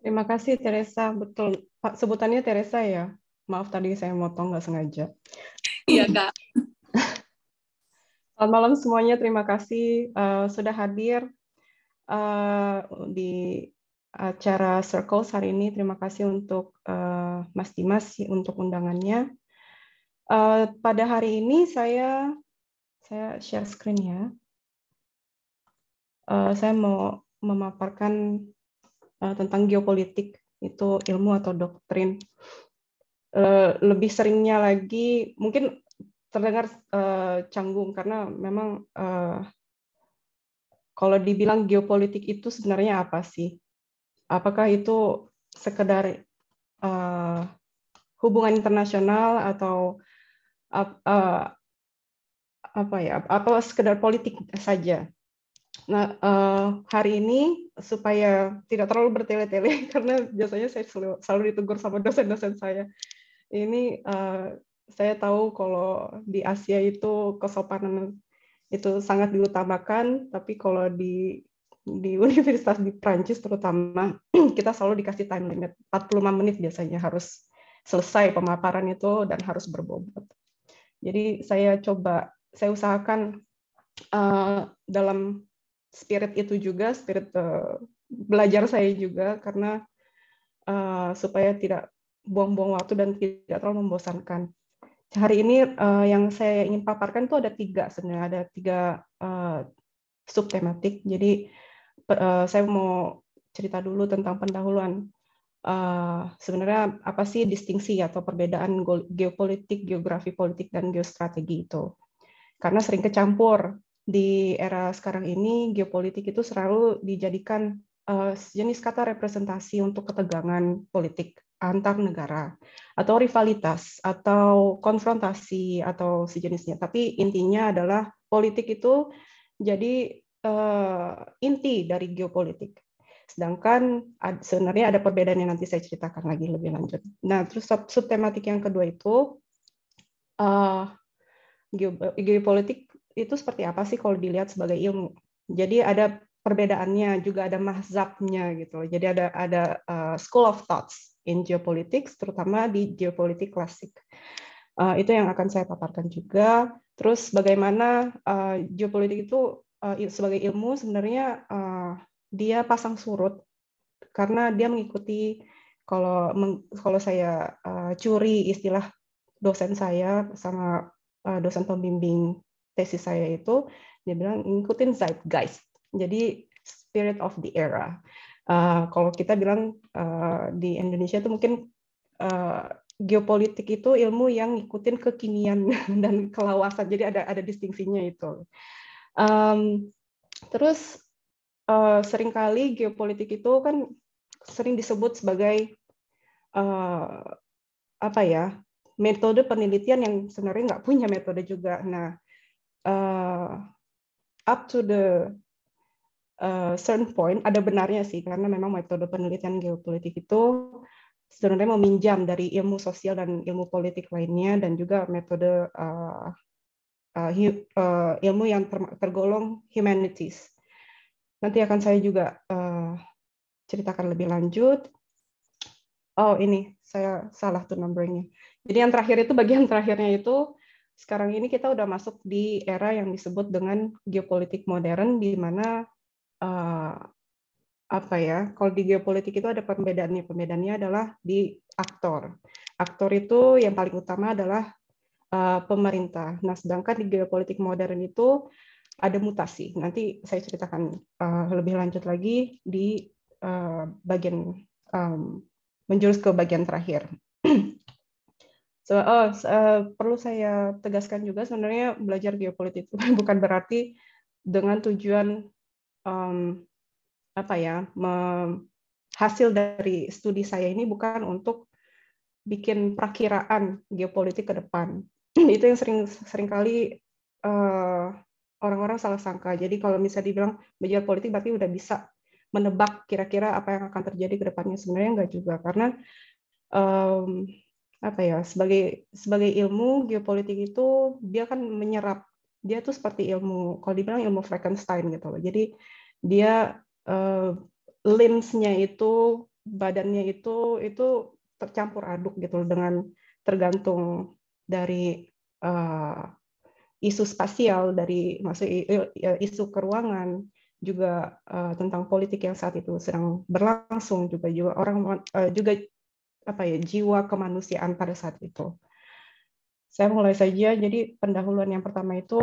Terima kasih Teresa, betul. Pak, sebutannya Teresa ya? Maaf tadi saya motong nggak sengaja. Iya Kak. Selamat malam semuanya, terima kasih uh, sudah hadir uh, di acara Circle hari ini. Terima kasih untuk uh, Mas Dimas untuk undangannya. Uh, pada hari ini saya saya share screen ya. Uh, saya mau memaparkan Eh, tentang geopolitik itu ilmu atau doktrin. Eh, lebih seringnya lagi mungkin terdengar eh, canggung karena memang kalau dibilang geopolitik itu sebenarnya apa sih? Apakah itu sekedar hubungan internasional atau uh, apa ya? Apa sekedar politik saja? Nah, uh, hari ini supaya tidak terlalu bertele-tele karena biasanya saya selalu, selalu ditegur sama dosen-dosen saya. Ini uh, saya tahu kalau di Asia itu kesopanan itu sangat diutamakan, tapi kalau di di universitas di Prancis terutama kita selalu dikasih time limit 45 menit biasanya harus selesai pemaparan itu dan harus berbobot. Jadi saya coba saya usahakan uh, dalam spirit itu juga spirit uh, belajar saya juga karena uh, supaya tidak buang-buang waktu dan tidak terlalu membosankan. Hari ini uh, yang saya ingin paparkan itu ada tiga sebenarnya ada tiga uh, subtematik. Jadi uh, saya mau cerita dulu tentang pendahuluan. Uh, sebenarnya apa sih distingsi atau perbedaan geopolitik, geografi politik, dan geostrategi itu? Karena sering kecampur di era sekarang ini geopolitik itu selalu dijadikan eh, sejenis kata representasi untuk ketegangan politik antar negara atau rivalitas atau konfrontasi atau sejenisnya. Tapi intinya adalah politik itu jadi eh, inti dari geopolitik. Sedangkan sebenarnya ada perbedaan yang nanti saya ceritakan lagi lebih lanjut. Nah, terus subtematik yang kedua itu uh, geopolitik itu seperti apa sih kalau dilihat sebagai ilmu. Jadi ada perbedaannya, juga ada mazhabnya gitu. Jadi ada ada uh, school of thoughts in geopolitics, terutama di geopolitik klasik. Uh, itu yang akan saya paparkan juga. Terus bagaimana uh, geopolitik itu uh, sebagai ilmu sebenarnya uh, dia pasang surut karena dia mengikuti kalau kalau saya uh, curi istilah dosen saya sama uh, dosen pembimbing tesis saya itu dia bilang ngikutin zeitgeist. Jadi spirit of the era. Uh, kalau kita bilang uh, di Indonesia itu mungkin uh, geopolitik itu ilmu yang ngikutin kekinian dan kelawasan. Jadi ada ada distingsinya itu. Um, terus uh, seringkali geopolitik itu kan sering disebut sebagai uh, apa ya metode penelitian yang sebenarnya nggak punya metode juga. Nah Eh, up to the uh, certain point ada benarnya sih karena memang metode penelitian geopolitik itu sebenarnya meminjam dari ilmu sosial dan ilmu politik lainnya dan juga metode uh, uh, uh, ilmu yang tergolong humanities. Nanti akan saya juga uh, ceritakan lebih lanjut. Oh ini saya salah tuh numbernya. Jadi yang terakhir itu bagian terakhirnya itu sekarang ini kita udah masuk di era yang disebut dengan geopolitik modern, di mana uh, apa ya? Kalau di geopolitik itu ada perbedaannya perbedaannya adalah di aktor. Aktor itu yang paling utama adalah uh, pemerintah. Nah, sedangkan di geopolitik modern itu ada mutasi. Nanti saya ceritakan uh, lebih lanjut lagi di uh, bagian um, menjurus ke bagian terakhir. So, oh, uh, perlu saya tegaskan juga sebenarnya belajar geopolitik itu bukan berarti dengan tujuan um, apa ya hasil dari studi saya ini bukan untuk bikin perkiraan geopolitik ke depan. itu yang sering sering uh, eh, orang-orang salah sangka. Jadi kalau misalnya dibilang belajar politik berarti udah bisa menebak kira-kira apa yang akan terjadi ke depannya. Sebenarnya enggak juga karena um, apa ya sebagai sebagai ilmu geopolitik itu dia kan menyerap dia tuh seperti ilmu kalau dibilang ilmu Frankenstein gitu loh jadi dia uh, eh, limbs itu badannya itu itu tercampur aduk gitu loh dengan tergantung dari uh, isu spasial dari masuk ya, isu keruangan juga uh, tentang politik yang saat itu sedang berlangsung juga juga orang uh, juga apa ya jiwa kemanusiaan pada saat itu. Saya mulai saja. Jadi pendahuluan yang pertama itu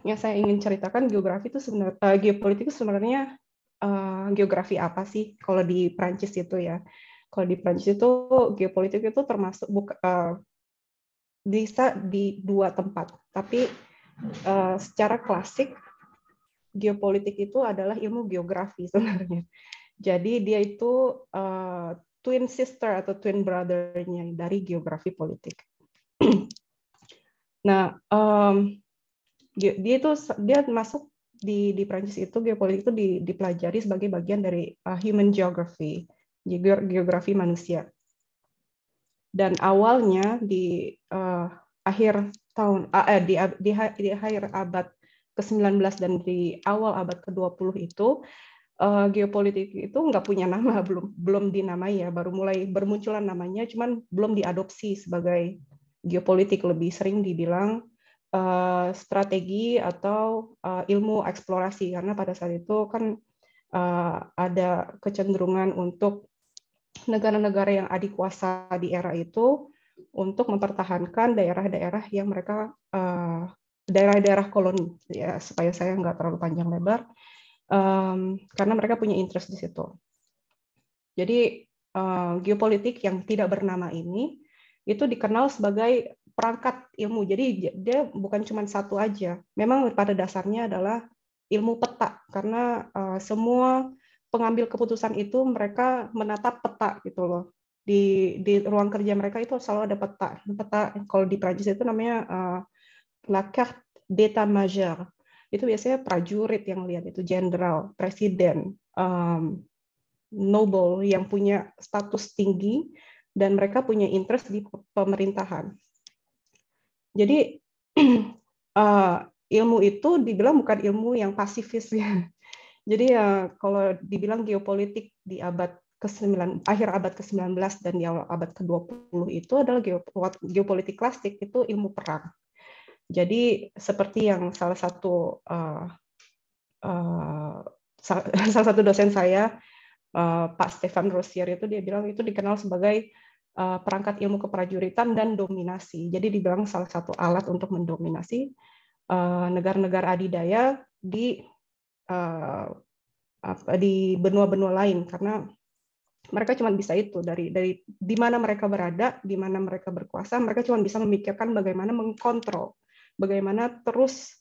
yang saya ingin ceritakan geografi itu sebenarnya uh, eh, geopolitik itu sebenarnya uh, geografi apa sih kalau di Prancis itu ya. Kalau di Prancis itu geopolitik itu termasuk buka, uh, bisa di dua tempat. Tapi uh, secara klasik geopolitik itu adalah ilmu geografi sebenarnya. Jadi dia itu uh, twin sister atau twin brothernya dari geografi politik. nah, um, dia itu dia masuk di di Prancis itu geopolitik itu dipelajari sebagai bagian dari uh, human geography, geografi manusia. Dan awalnya di uh, akhir tahun uh, di, di di akhir abad ke-19 dan di awal abad ke-20 itu uh, geopolitik itu nggak punya nama, belum belum dinamai ya, baru mulai bermunculan namanya, cuman belum diadopsi sebagai geopolitik lebih sering dibilang uh, strategi atau uh, ilmu eksplorasi karena pada saat itu kan uh, ada kecenderungan untuk negara-negara yang adikuasa di era itu untuk mempertahankan daerah-daerah yang mereka uh, daerah-daerah koloni ya supaya saya nggak terlalu panjang lebar um, karena mereka punya interest di situ. Jadi um, geopolitik yang tidak bernama ini itu dikenal sebagai perangkat ilmu. Jadi dia bukan cuma satu aja. Memang pada dasarnya adalah ilmu peta karena uh, semua pengambil keputusan itu mereka menatap peta gitu loh. Di di ruang kerja mereka itu selalu ada peta. Peta kalau di Prancis itu namanya uh, la carte d'état majeur itu biasanya prajurit yang lihat itu jenderal, presiden, um, noble yang punya status tinggi dan mereka punya interest di pemerintahan. Jadi uh, ilmu itu dibilang bukan ilmu yang pasifis ya. Jadi ya uh, kalau dibilang geopolitik di abad ke-9 akhir abad ke-19 dan di awal abad ke-20 itu adalah geopolitik klasik itu ilmu perang. Jadi seperti yang salah satu uh, uh, salah satu dosen saya uh, Pak Stefan Rosier itu dia bilang itu dikenal sebagai uh, perangkat ilmu keprajuritan dan dominasi. Jadi dibilang salah satu alat untuk mendominasi negara-negara uh, adidaya di uh, di benua-benua lain karena mereka cuma bisa itu dari dari di mana mereka berada, di mana mereka berkuasa, mereka cuma bisa memikirkan bagaimana mengkontrol bagaimana terus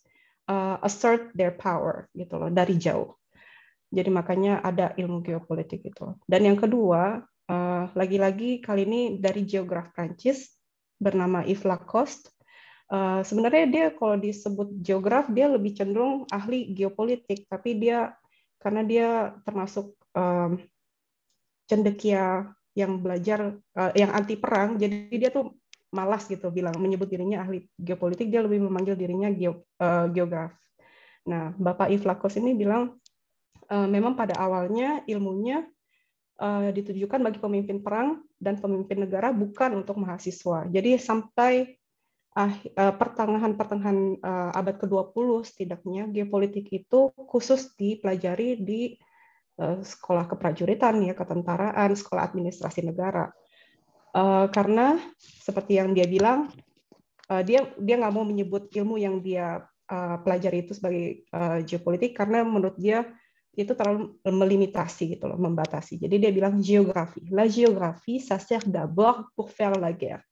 uh, assert their power gitu loh dari jauh. Jadi makanya ada ilmu geopolitik itu. Dan yang kedua, uh, lagi-lagi kali ini dari geograf Prancis bernama Yves Lacoste. Uh, sebenarnya dia kalau disebut geograf dia lebih cenderung ahli geopolitik, tapi dia karena dia termasuk um, cendekia yang belajar uh, yang anti perang, jadi dia tuh malas gitu bilang menyebut dirinya ahli geopolitik, dia lebih memanggil dirinya eh, geograf. Nah, Bapak Iflakos ini bilang eh, memang pada awalnya ilmunya eh, ditujukan bagi pemimpin perang dan pemimpin negara bukan untuk mahasiswa. Jadi sampai ah, pertengahan-pertengahan abad ke-20 setidaknya geopolitik itu khusus dipelajari di sekolah keprajuritan ya ketentaraan sekolah administrasi negara Uh, karena seperti yang dia bilang, uh, dia dia nggak mau menyebut ilmu yang dia uh, pelajari itu sebagai uh, geopolitik karena menurut dia itu terlalu melimitasi gitu loh, membatasi. Jadi dia bilang geografi. La geografi ça sert d'abord pour faire la guerre.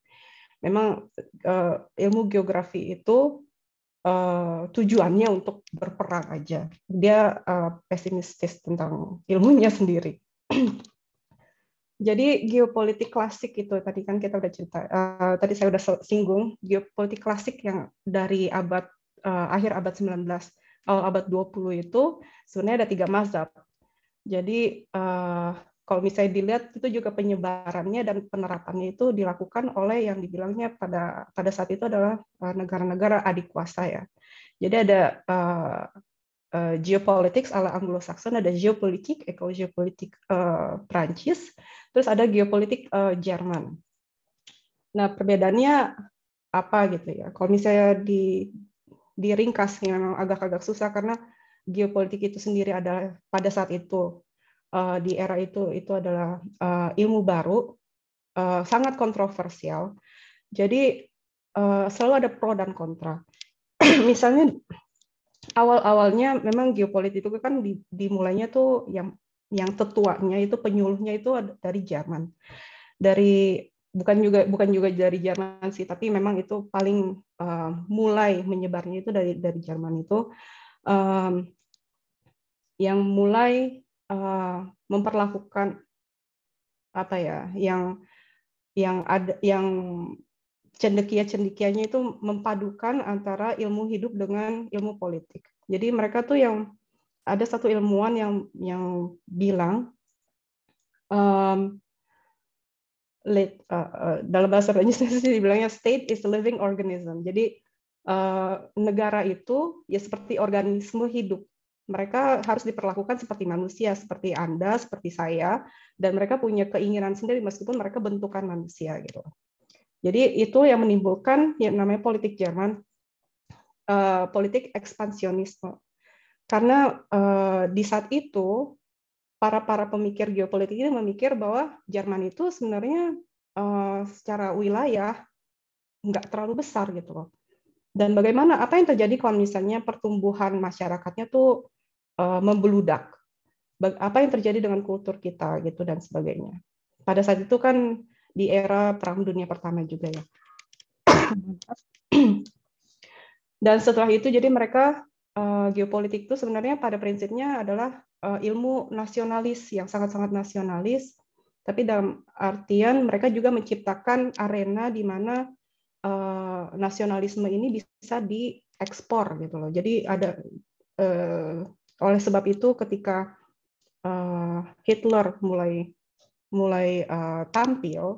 Memang uh, ilmu geografi itu Uh, tujuannya untuk berperang aja. Dia uh, pesimistis tentang ilmunya sendiri. Jadi geopolitik klasik itu tadi kan kita udah cerita, uh, tadi saya udah singgung geopolitik klasik yang dari abad uh, akhir abad 19 awal abad 20 itu sebenarnya ada tiga mazhab. Jadi uh, kalau misalnya dilihat itu juga penyebarannya dan penerapannya itu dilakukan oleh yang dibilangnya pada pada saat itu adalah negara-negara adik kuasa ya. Jadi ada uh, uh, geopolitics ala Anglo-Saxon, ada geopolitik, ekogeopolitik uh, Prancis, terus ada geopolitik uh, Jerman. Nah perbedaannya apa gitu ya? Kalau misalnya di diringkas yang memang agak-agak susah karena geopolitik itu sendiri adalah pada saat itu uh, di era itu itu adalah uh, ilmu baru uh, sangat kontroversial. Jadi uh, selalu ada pro dan kontra. Misalnya awal-awalnya memang geopolitik itu kan dimulainya tuh yang yang tetuanya itu penyuluhnya itu dari Jerman. Dari bukan juga bukan juga dari Jerman sih, tapi memang itu paling uh, mulai menyebarnya itu dari dari Jerman itu um, yang mulai uh, memperlakukan apa ya, yang yang ada yang cendekia-cendekianya itu mempadukan antara ilmu hidup dengan ilmu politik. Jadi mereka tuh yang ada satu ilmuwan yang yang bilang um, late, uh, uh, dalam bahasa Prancis dibilangnya state is a living organism. Jadi uh, negara itu ya seperti organisme hidup. Mereka harus diperlakukan seperti manusia, seperti Anda, seperti saya, dan mereka punya keinginan sendiri meskipun mereka bentukan manusia gitu. Jadi itu yang menimbulkan yang namanya politik Jerman, uh, politik ekspansionisme. Karena eh, di saat itu para para pemikir geopolitik ini memikir bahwa Jerman itu sebenarnya eh, secara wilayah nggak terlalu besar gitu loh. Dan bagaimana apa yang terjadi kalau misalnya pertumbuhan masyarakatnya tuh eh, membeludak? Apa yang terjadi dengan kultur kita gitu dan sebagainya. Pada saat itu kan di era Perang Dunia Pertama juga ya. Hmm. Dan setelah itu jadi mereka Eh, geopolitik itu sebenarnya pada prinsipnya adalah eh, ilmu nasionalis yang sangat-sangat nasionalis, tapi dalam artian mereka juga menciptakan arena di mana eh, nasionalisme ini bisa diekspor gitu loh. Jadi ada oleh sebab itu ketika Hitler mulai mulai tampil,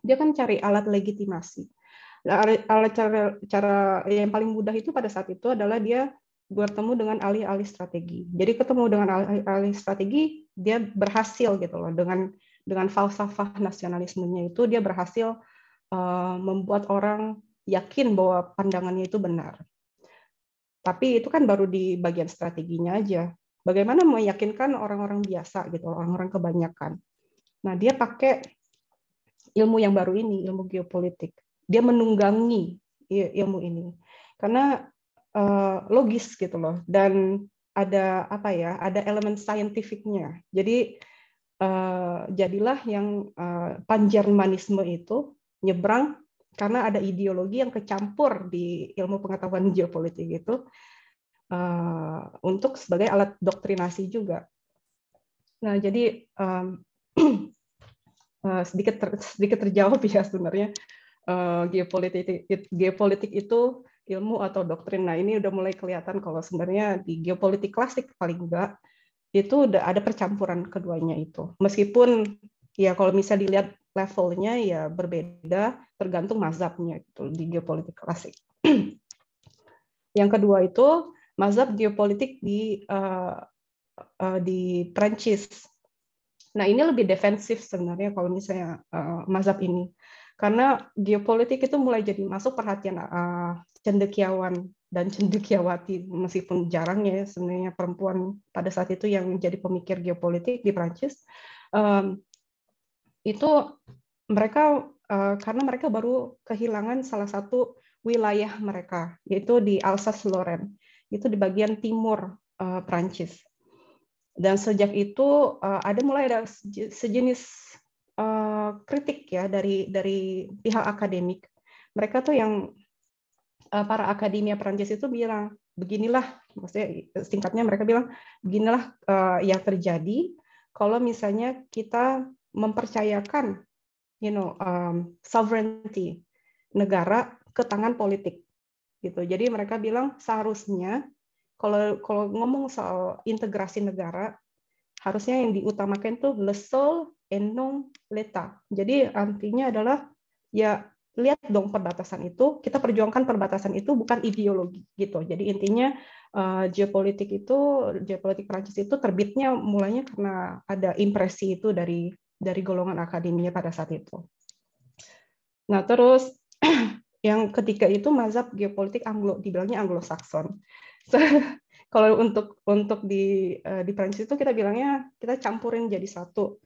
dia kan cari alat legitimasi. Nah, alat cara, cara yang paling mudah itu pada saat itu adalah dia bertemu dengan alih-alih strategi. Jadi ketemu dengan alih-alih strategi, dia berhasil gitu loh dengan dengan falsafah nasionalismenya itu dia berhasil uh, membuat orang yakin bahwa pandangannya itu benar. Tapi itu kan baru di bagian strateginya aja. Bagaimana meyakinkan orang-orang biasa gitu, orang-orang kebanyakan. Nah, dia pakai ilmu yang baru ini, ilmu geopolitik. Dia menunggangi ilmu ini. Karena Eh, logis gitu loh dan ada apa ya ada elemen saintifiknya jadi eh, jadilah yang uh, panjermanisme itu nyebrang karena ada ideologi yang kecampur di ilmu pengetahuan geopolitik itu untuk sebagai alat doktrinasi juga nah jadi sedikit ter, sedikit terjawab ya sebenarnya geopolitik geopolitik itu ilmu atau doktrin. Nah, ini udah mulai kelihatan kalau sebenarnya di geopolitik klasik paling enggak itu udah ada percampuran keduanya itu. Meskipun ya kalau bisa dilihat levelnya ya berbeda tergantung mazhabnya itu di geopolitik klasik. Yang kedua itu mazhab geopolitik di uh, uh, di Prancis. Nah, ini lebih defensif sebenarnya kalau misalnya uh, mazhab ini karena geopolitik itu mulai jadi masuk perhatian uh, cendekiawan dan cendekiawati meskipun jarang ya sebenarnya perempuan pada saat itu yang menjadi pemikir geopolitik di Prancis um, itu mereka uh, karena mereka baru kehilangan salah satu wilayah mereka yaitu di Alsace-Lorraine itu di bagian timur uh, eh, Prancis dan sejak itu uh, ada mulai ada sejenis kritik ya dari dari pihak akademik. Mereka tuh yang uh, para akademia Perancis itu bilang beginilah, maksudnya singkatnya mereka bilang beginilah uh, yang terjadi kalau misalnya kita mempercayakan, you know, um, sovereignty negara ke tangan politik gitu. Jadi mereka bilang seharusnya kalau kalau ngomong soal integrasi negara harusnya yang diutamakan tuh lesol Enung leta. Jadi artinya adalah ya lihat dong perbatasan itu, kita perjuangkan perbatasan itu bukan ideologi gitu. Jadi intinya uh, geopolitik itu geopolitik Prancis itu terbitnya mulanya karena ada impresi itu dari dari golongan akademinya pada saat itu. Nah, terus yang ketiga itu mazhab geopolitik Anglo dibilangnya Anglo-Saxon. So, kalau untuk untuk di eh, di Prancis itu kita bilangnya kita campurin jadi satu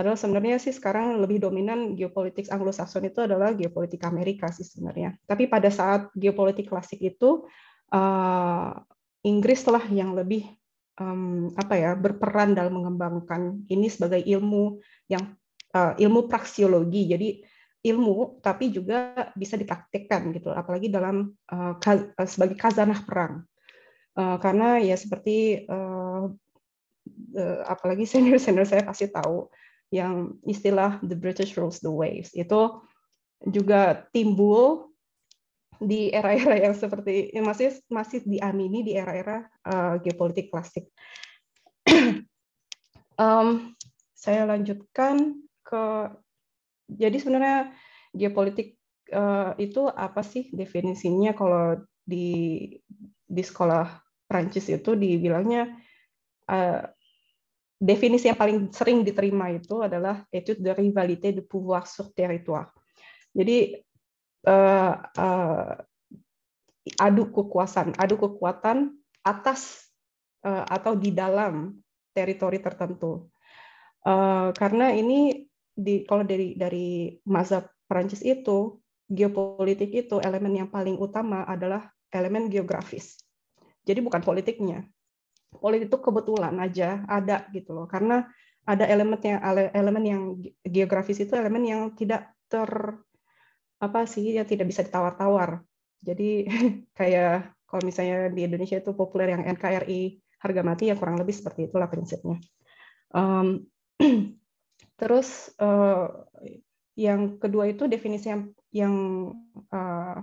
Padahal sebenarnya sih sekarang lebih dominan geopolitik Anglo-Saxon itu adalah geopolitik Amerika sih sebenarnya. Tapi pada saat geopolitik klasik itu uh, Inggris telah yang lebih um, apa ya berperan dalam mengembangkan ini sebagai ilmu yang uh, ilmu praksiologi. Jadi ilmu tapi juga bisa dipraktikkan gitu, apalagi dalam uh, sebagai kazanah perang. Uh, karena ya seperti uh, apalagi senior-senior saya pasti tahu yang istilah The British Rules the Waves itu juga timbul di era-era yang seperti yang masih masih diamini di era-era uh, geopolitik klasik. um, saya lanjutkan ke jadi sebenarnya geopolitik uh, itu apa sih definisinya kalau di di sekolah Prancis itu dibilangnya eh, definisi yang paling sering diterima itu adalah étude de rivalité de pouvoir sur territoire. Jadi uh, uh, adu kekuasaan, adu kekuatan atas uh, atau di dalam teritori tertentu. Uh, karena ini di kalau dari dari mazhab Perancis itu geopolitik itu elemen yang paling utama adalah elemen geografis. Jadi bukan politiknya, politik itu kebetulan aja ada gitu loh karena ada elemen yang elemen yang geografis itu elemen yang tidak ter apa sih ya tidak bisa ditawar-tawar jadi kayak kalau misalnya di Indonesia itu populer yang NKRI harga mati ya kurang lebih seperti itulah prinsipnya um, terus uh, yang kedua itu definisi yang yang uh,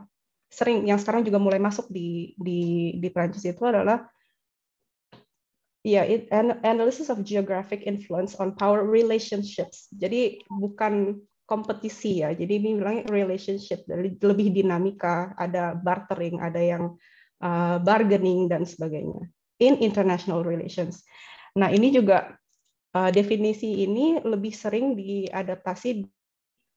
sering yang sekarang juga mulai masuk di di di Prancis itu adalah Iya, yeah, analysis of geographic influence on power relationships. Jadi bukan kompetisi ya. Jadi ini bilang relationship lebih dinamika, ada bartering, ada yang uh, bargaining dan sebagainya in international relations. Nah, ini juga uh, definisi ini lebih sering diadaptasi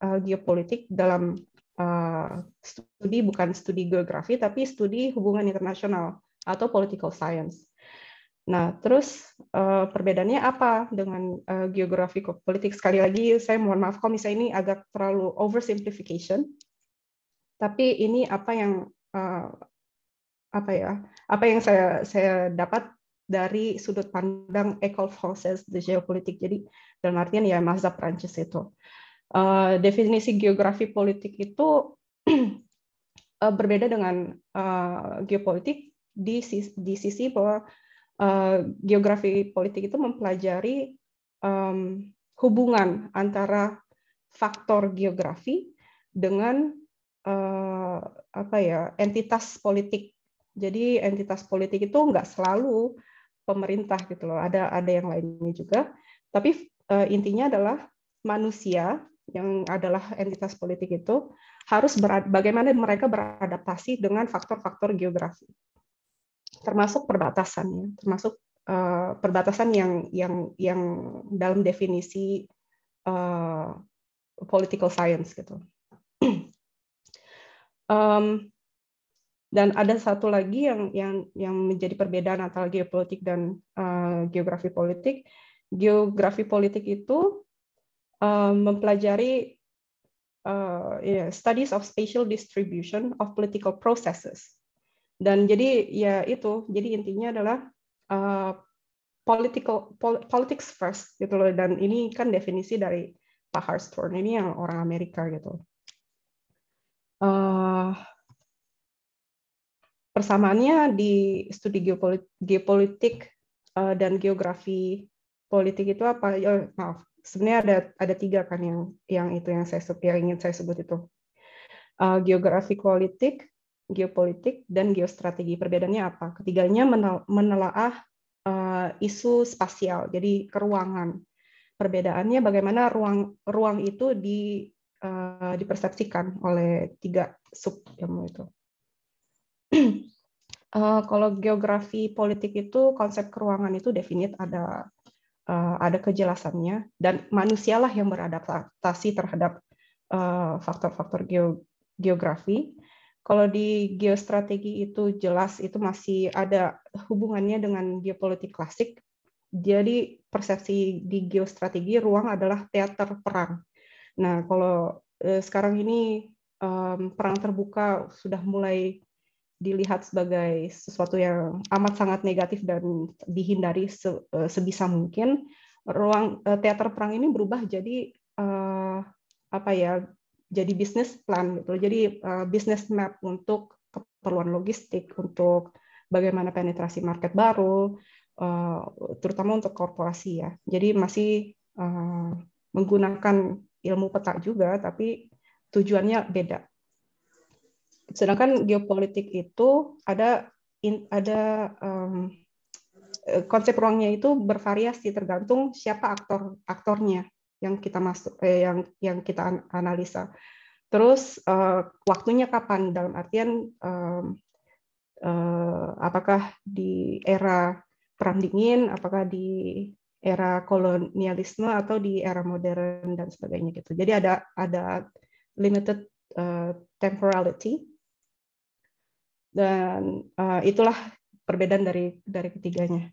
uh, geopolitik dalam uh, studi bukan studi geografi tapi studi hubungan internasional atau political science. Nah, terus uh, perbedaannya apa dengan uh, geografi politik? Sekali lagi, saya mohon maaf kalau misalnya ini agak terlalu oversimplification, tapi ini apa yang uh, apa ya? Apa yang saya saya dapat dari sudut pandang Ecole Française de Geopolitik. Jadi dalam artian ya mazhab Prancis itu. Uh, definisi geografi politik itu berbeda dengan uh, geopolitik di sisi, di sisi bahwa Eh, geografi politik itu mempelajari um, hubungan antara faktor geografi dengan uh, apa ya entitas politik. Jadi entitas politik itu nggak selalu pemerintah gitu loh. Ada ada yang lainnya juga. Tapi uh, intinya adalah manusia yang adalah entitas politik itu harus berad, bagaimana mereka beradaptasi dengan faktor-faktor geografi termasuk perbatasan ya, termasuk uh, perbatasan yang yang yang dalam definisi uh, political science gitu. um, dan ada satu lagi yang yang yang menjadi perbedaan antara geopolitik dan uh, geografi politik. Geografi politik itu uh, mempelajari uh, yeah, studies of spatial distribution of political processes dan jadi ya itu, jadi intinya adalah uh, political pol, politics first gitu loh. Dan ini kan definisi dari Pak Hartstone ini yang orang Amerika gitu. Uh, persamaannya di studi geopolitik, geopolitik uh, dan geografi politik itu apa? Oh, maaf, sebenarnya ada ada tiga kan yang yang itu yang saya yang ingin saya sebut itu uh, geografi politik, geopolitik, dan geostrategi. Perbedaannya apa? Ketiganya menelaah eh, isu spasial, jadi keruangan. Perbedaannya bagaimana ruang ruang itu di uh, dipersepsikan oleh tiga sub ilmu itu. uh, kalau geografi politik itu konsep keruangan itu definit ada uh, ada kejelasannya dan manusialah yang beradaptasi terhadap faktor-faktor uh, faktor -faktor geografi kalau di geostrategi itu jelas itu masih ada hubungannya dengan geopolitik klasik. Jadi persepsi di geostrategi ruang adalah teater perang. Nah, kalau eh, sekarang ini perang terbuka sudah mulai dilihat sebagai sesuatu yang amat sangat negatif dan dihindari eh, sebisa mungkin. Ruang eh, teater perang ini berubah jadi apa ya jadi bisnis plan gitu. Jadi uh, bisnis map untuk keperluan logistik, untuk bagaimana penetrasi market baru, uh, terutama untuk korporasi ya. Jadi masih uh, menggunakan ilmu peta juga, tapi tujuannya beda. Sedangkan geopolitik itu ada in, ada um, konsep ruangnya itu bervariasi tergantung siapa aktor aktornya yang kita masuk eh, yang yang kita analisa. Terus uh, waktunya kapan? Dalam artian um, uh, apakah di era perang dingin, apakah di era kolonialisme atau di era modern dan sebagainya gitu. Jadi ada ada limited uh, temporality dan uh, itulah perbedaan dari dari ketiganya.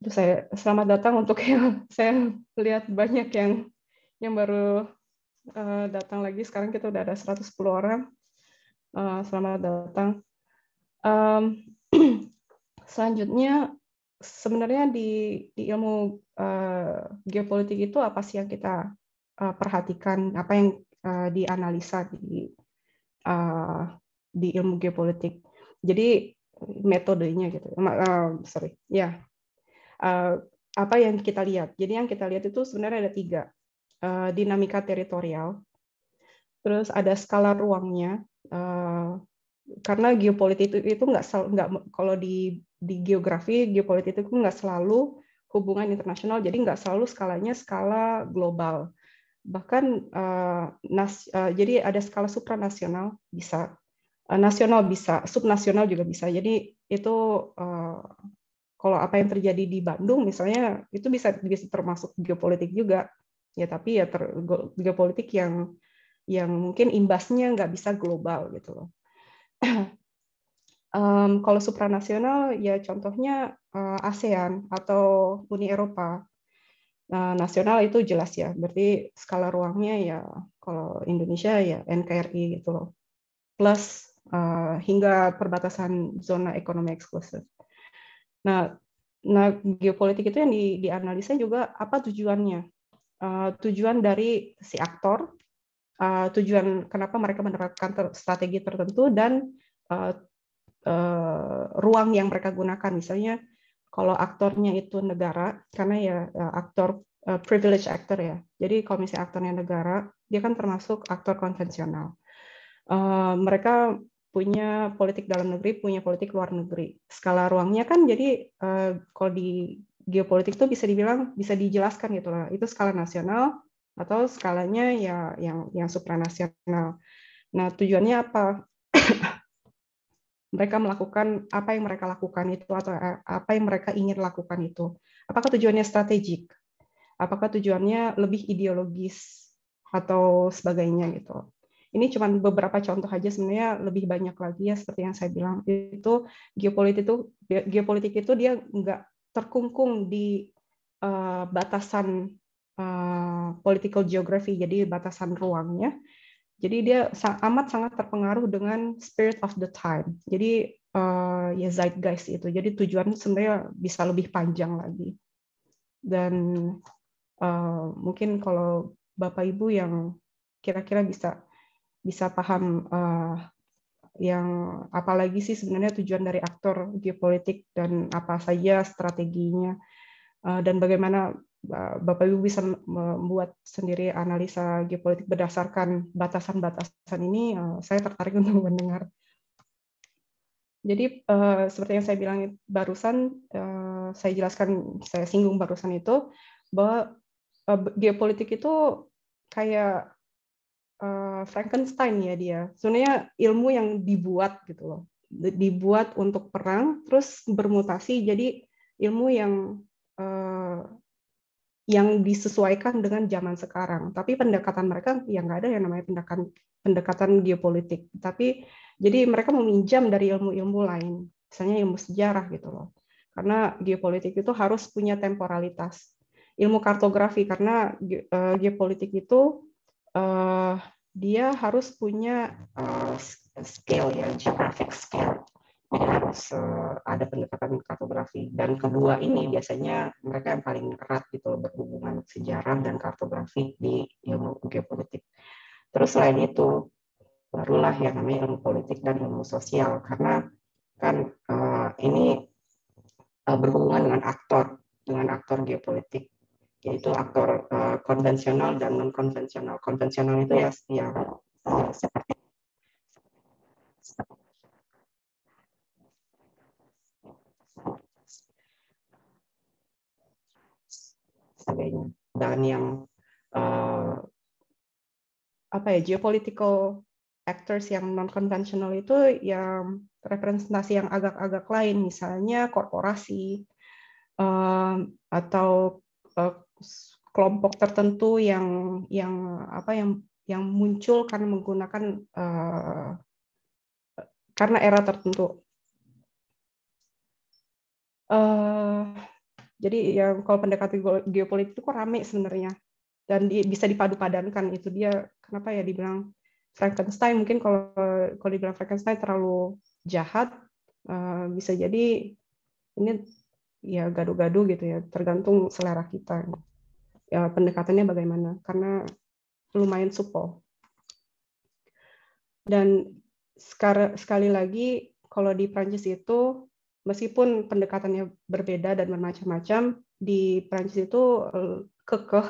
Terus saya selamat datang untuk yang saya lihat banyak yang yang baru eh, datang lagi. Sekarang kita udah ada 110 orang. Eh, selamat datang. selanjutnya sebenarnya di, di ilmu eh, geopolitik itu apa sih yang kita perhatikan, apa yang dianalisa di di ilmu geopolitik. Jadi metodenya gitu. Uh, sorry, ya. Yeah. Eh, apa yang kita lihat. Jadi yang kita lihat itu sebenarnya ada tiga. Eh, dinamika teritorial, terus ada skala ruangnya, eh, karena geopolitik itu itu nggak nggak kalau di di geografi geopolitik itu nggak selalu hubungan internasional jadi nggak selalu skalanya skala global bahkan uh, nas, uh, jadi ada skala supranasional bisa nasional bisa subnasional juga bisa jadi itu uh, kalau apa yang terjadi di Bandung misalnya itu bisa bisa termasuk geopolitik juga ya tapi ya ter, geopolitik yang yang mungkin imbasnya nggak bisa global gitu loh. um, kalau supranasional ya contohnya uh, ASEAN atau Uni Eropa. Nah, nasional itu jelas ya, berarti skala ruangnya ya kalau Indonesia ya NKRI gitu loh. Plus uh, hingga perbatasan zona ekonomi eksklusif. Nah, nah geopolitik itu yang di, dianalisa juga apa tujuannya? Uh, tujuan dari si aktor, uh, tujuan kenapa mereka menerapkan ter strategi tertentu dan uh, uh, ruang yang mereka gunakan. Misalnya kalau aktornya itu negara, karena ya aktor uh, privilege actor ya. Jadi kalau misalnya aktornya negara, dia kan termasuk aktor konvensional. Uh, mereka punya politik dalam negeri, punya politik luar negeri. Skala ruangnya kan jadi eh, kalau di geopolitik tuh bisa dibilang bisa dijelaskan gitu lah. Itu skala nasional atau skalanya ya yang yang supranasional. Nah, tujuannya apa? mereka melakukan apa yang mereka lakukan itu atau eh, apa yang mereka ingin lakukan itu. Apakah tujuannya strategik? Apakah tujuannya lebih ideologis atau sebagainya gitu. Ini cuma beberapa contoh aja sebenarnya lebih banyak lagi ya seperti yang saya bilang itu geopolitik itu geopolitik itu dia nggak terkungkung di uh, batasan uh, political geography jadi batasan ruangnya. Jadi dia amat sangat terpengaruh dengan spirit of the time. Jadi uh, ya zeitgeist itu. Jadi tujuan sebenarnya bisa lebih panjang lagi. Dan uh, mungkin kalau bapak ibu yang kira-kira bisa bisa paham uh, yang apalagi sih sebenarnya tujuan dari aktor geopolitik dan apa saja strateginya uh, dan bagaimana eh, Bapak Ibu bisa membuat sendiri analisa geopolitik berdasarkan batasan-batasan ini, saya tertarik untuk mendengar. Jadi seperti yang saya bilang barusan, saya jelaskan, saya singgung barusan itu bahwa geopolitik itu kayak uh, Frankenstein ya dia. Sebenarnya ilmu yang dibuat gitu loh, dibuat untuk perang, terus bermutasi jadi ilmu yang uh, yang disesuaikan dengan zaman sekarang. Tapi pendekatan mereka yang nggak ada yang namanya pendekatan pendekatan geopolitik. Tapi jadi mereka meminjam dari ilmu-ilmu lain, misalnya ilmu sejarah gitu loh. Karena geopolitik itu harus punya temporalitas. Ilmu kartografi karena eh, geopolitik itu uh, dia harus punya uh, scale ya, geographic scale. Eh, ada pendekatan kartografi. Dan kedua ini biasanya mereka yang paling erat gitu berhubungan sejarah dan kartografi di ilmu geopolitik. Terus selain itu barulah yang namanya ilmu politik dan ilmu sosial karena kan uh, ini uh, berhubungan dengan aktor dengan aktor geopolitik yaitu aktor uh, konvensional dan non konvensional. Konvensional itu ya yang seperti dan yang uh, apa ya geopolitical actors yang non konvensional itu yang representasi yang agak-agak lain misalnya korporasi uh, atau kelompok tertentu yang yang apa yang yang muncul karena menggunakan uh, karena era tertentu. Uh, jadi yang kalau pendekatan geopolitik itu kok rame sebenarnya dan di, bisa dipadu-padankan itu dia kenapa ya dibilang Frankenstein mungkin kalau kalau dibilang Frankenstein terlalu jahat uh, bisa jadi ini ya gaduh-gaduh gitu ya tergantung selera kita. Gitu ya, pendekatannya bagaimana karena lumayan supo Dan sekali lagi kalau di Prancis itu meskipun pendekatannya berbeda dan bermacam-macam, di Prancis itu eh, kekeh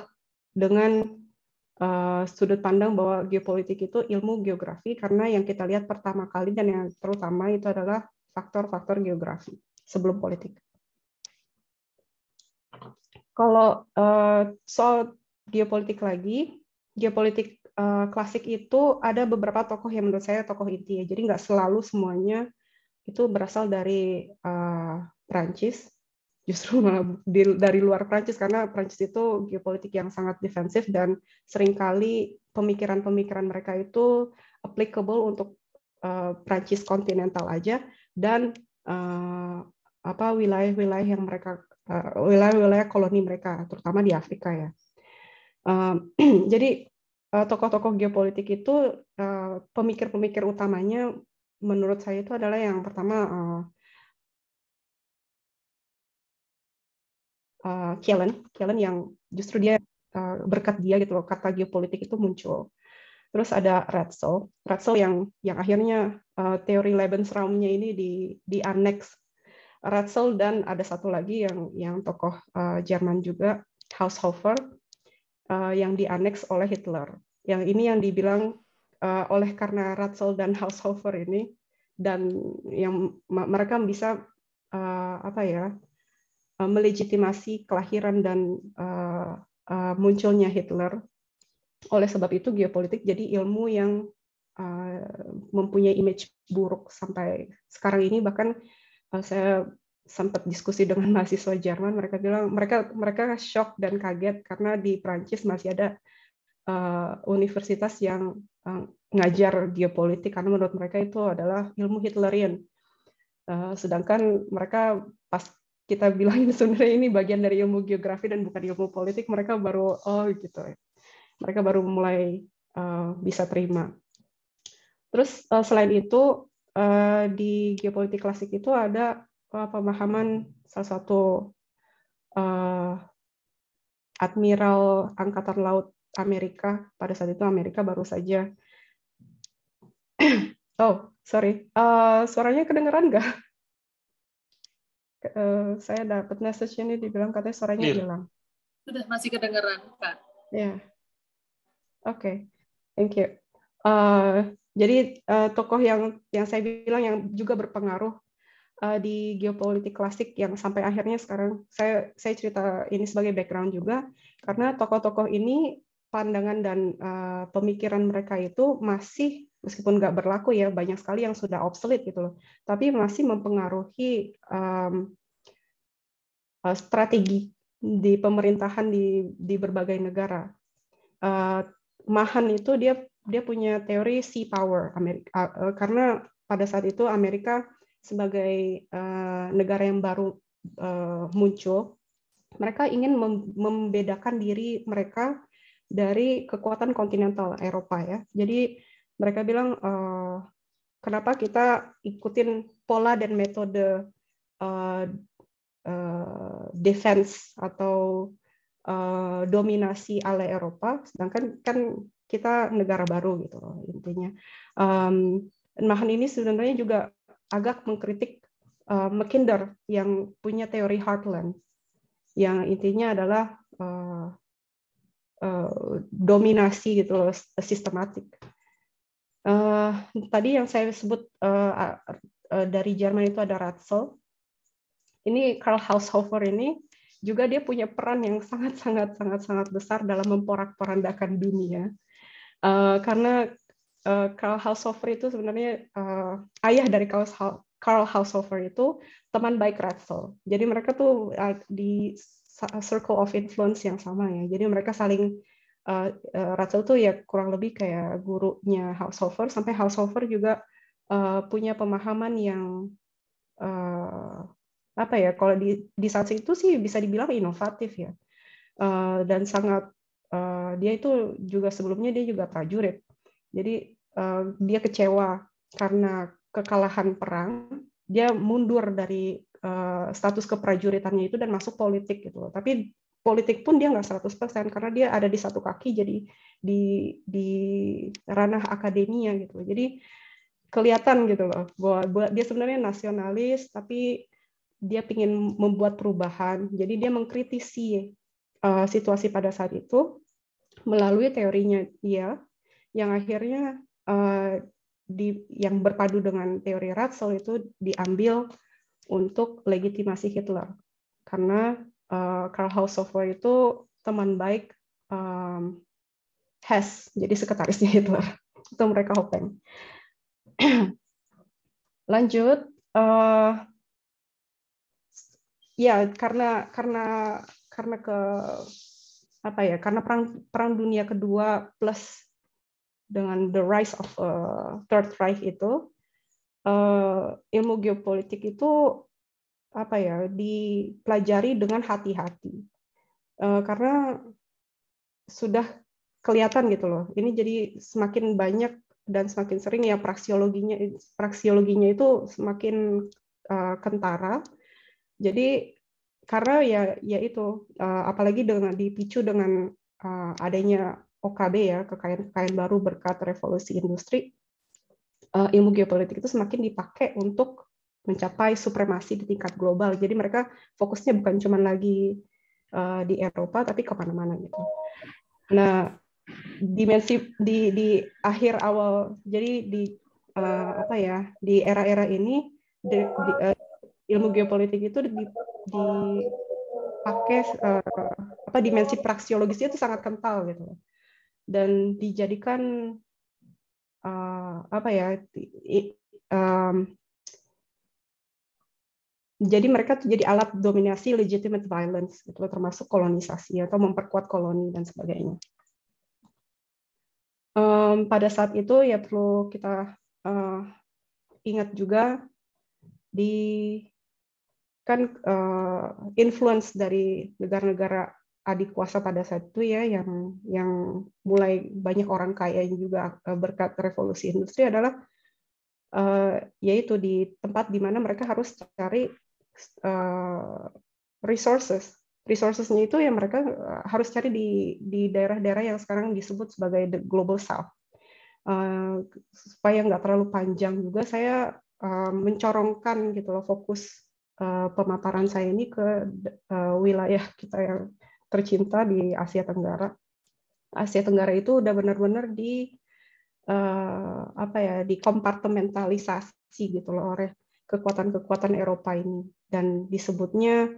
dengan uh, sudut pandang bahwa geopolitik itu ilmu geografi karena yang kita lihat pertama kali dan yang terutama itu adalah faktor-faktor geografi sebelum politik. Kalau uh, soal geopolitik lagi, geopolitik uh, klasik itu ada beberapa tokoh yang menurut saya tokoh inti ya. Jadi nggak selalu semuanya itu berasal dari uh, Prancis, justru malah dari luar Prancis karena Prancis itu geopolitik yang sangat defensif dan seringkali pemikiran-pemikiran mereka itu applicable untuk uh, Prancis kontinental aja dan uh, apa wilayah-wilayah yang mereka wilayah-wilayah eh, koloni mereka, terutama di Afrika ya. Jadi eh, tokoh-tokoh geopolitik itu eh, pemikir-pemikir utamanya menurut saya itu adalah yang pertama Kellen Kellen yang justru dia berkat dia gitu loh kata geopolitik itu muncul. Terus ada Ratzel, Ratzel yang yang akhirnya uh, teori Lebensraumnya ini di di annex Ratzel dan ada satu lagi yang yang tokoh eh, Jerman juga Haushofer uh, yang dianeks oleh Hitler. Yang ini yang dibilang eh, oleh karena Ratzel dan Haushofer ini dan yang mereka bisa apa ya melegitimasi kelahiran dan munculnya Hitler. Oleh sebab itu geopolitik jadi ilmu yang mempunyai image buruk sampai sekarang ini bahkan saya sempat diskusi dengan mahasiswa Jerman mereka bilang mereka mereka shock dan kaget karena di Prancis masih ada uh, universitas yang uh, ngajar geopolitik karena menurut mereka itu adalah ilmu Hitlerian uh, sedangkan mereka pas kita bilangin sebenarnya ini bagian dari ilmu geografi dan bukan ilmu politik mereka baru oh gitu ya. mereka baru mulai uh, bisa terima terus uh, selain itu Eh, di geopolitik klasik itu ada eh, pemahaman salah satu eh, admiral angkatan laut Amerika pada saat itu Amerika baru saja oh sorry suaranya kedengeran nggak saya dapat message ini dibilang katanya suaranya yeah. hilang sudah masih kedengeran kak ya yeah. oke okay. thank you uh, jadi uh, tokoh yang yang saya bilang yang juga berpengaruh uh, di geopolitik klasik yang sampai akhirnya sekarang saya saya cerita ini sebagai background juga karena tokoh-tokoh ini pandangan dan uh, pemikiran mereka itu masih meskipun nggak berlaku ya banyak sekali yang sudah obsolete gitu loh tapi masih mempengaruhi um, uh, strategi di pemerintahan di di berbagai negara uh, Mahan itu dia dia punya teori sea power Amerika e, karena pada saat itu Amerika sebagai e, negara yang baru e, muncul mereka ingin membedakan diri mereka dari kekuatan kontinental Eropa ya jadi mereka bilang kenapa kita ikutin pola dan metode uh, defense atau dominasi ala Eropa sedangkan kan kita negara baru gitu loh intinya. Um, Mahan ini sebenarnya juga agak mengkritik uh, eh, Mackinder yang punya teori heartland yang intinya adalah uh, uh, dominasi gitu loh sistematik. Uh, tadi yang saya sebut uh, uh, dari Jerman itu ada Ratzel. Ini Karl Haushofer ini juga dia punya peran yang sangat sangat sangat sangat besar dalam memporak-porandakan dunia Eh, karena uh, Karl Haushofer itu sebenarnya uh, ayah dari Karl Karl Haushofer itu teman baik Ratzel. Jadi mereka tuh uh, di circle of influence yang sama ya. Jadi mereka saling uh, uh, Ratzel tuh ya kurang lebih kayak gurunya Haushofer sampai Haushofer juga uh, punya pemahaman yang uh, apa ya? Kalau di di saat itu sih bisa dibilang inovatif ya. Uh, dan sangat Eh, dia itu juga sebelumnya dia juga prajurit. Jadi eh, dia kecewa karena kekalahan perang, dia mundur dari eh, status keprajuritannya itu dan masuk politik gitu. Tapi politik pun dia nggak 100% karena dia ada di satu kaki jadi di di ranah akademia gitu. Jadi kelihatan gitu loh bahwa dia sebenarnya nasionalis tapi dia ingin membuat perubahan. Jadi dia mengkritisi Eh, situasi pada saat itu melalui teorinya dia yang akhirnya eh, di yang berpadu dengan teori Ratzel itu diambil untuk legitimasi Hitler karena uh, Karl Haushofer itu teman baik um, Hess jadi sekretarisnya Hitler itu mereka hopeng lanjut uh, ya karena karena karena ke apa ya karena perang perang dunia kedua plus dengan the rise of uh, third Reich itu uh, ilmu geopolitik itu apa ya dipelajari dengan hati-hati uh, karena sudah kelihatan gitu loh ini jadi semakin banyak dan semakin sering ya praksiologinya praksiologinya itu semakin uh, kentara jadi karena ya ya itu uh, apalagi dengan dipicu dengan uh, adanya OKB ya kekayaan-kekayaan baru berkat revolusi industri uh, ilmu geopolitik itu semakin dipakai untuk mencapai supremasi di tingkat global jadi mereka fokusnya bukan cuma lagi uh, di Eropa tapi kemana-mana gitu nah dimensi di di akhir awal jadi di uh, apa ya di era-era ini di, di, uh, ilmu geopolitik itu di dipakai uh, apa dimensi praksiologisnya itu sangat kental gitu dan dijadikan uh, apa ya i, um, jadi mereka tuh jadi alat dominasi legitimate violence gitu termasuk kolonisasi atau memperkuat koloni dan sebagainya um, pada saat itu ya perlu kita uh, ingat juga di kan uh, influence dari negara-negara adik kuasa pada saat itu ya yang yang mulai banyak orang kaya juga eh, berkat revolusi industri adalah uh, yaitu di tempat di mana mereka harus cari uh, resources resourcesnya itu yang mereka harus cari di di daerah-daerah yang sekarang disebut sebagai the global south uh, supaya nggak terlalu panjang juga saya mencorongkan gitu loh fokus Eh, pemaparan saya ini ke eh, wilayah kita yang tercinta di Asia Tenggara. Asia Tenggara itu udah benar-benar di eh, apa ya dikompartementalisasi gitu loh oleh kekuatan-kekuatan Eropa ini dan disebutnya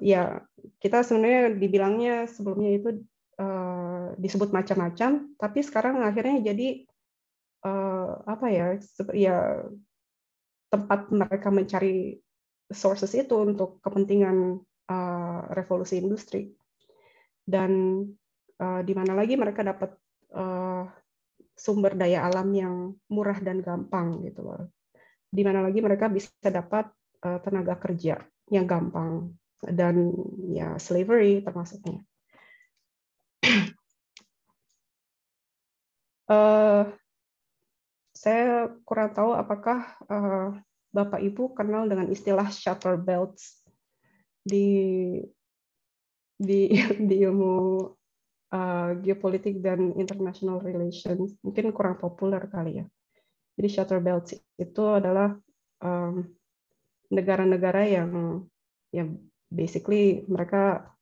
ya kita sebenarnya dibilangnya sebelumnya itu disebut macam-macam tapi sekarang akhirnya jadi apa ya ya tempat mereka mencari sources itu untuk kepentingan uh, revolusi industri dan uh, di mana lagi mereka dapat uh, sumber daya alam yang murah dan gampang gitu loh. Di mana lagi mereka bisa dapat uh, tenaga kerja yang gampang dan ya slavery termasuknya. Uh, Saya kurang tahu apakah eh, Bapak Ibu kenal dengan istilah shutter belts di di di ilmu eh, geopolitik dan international relations mungkin kurang populer kali ya. Jadi shutter belts itu adalah negara-negara um, yang basically mereka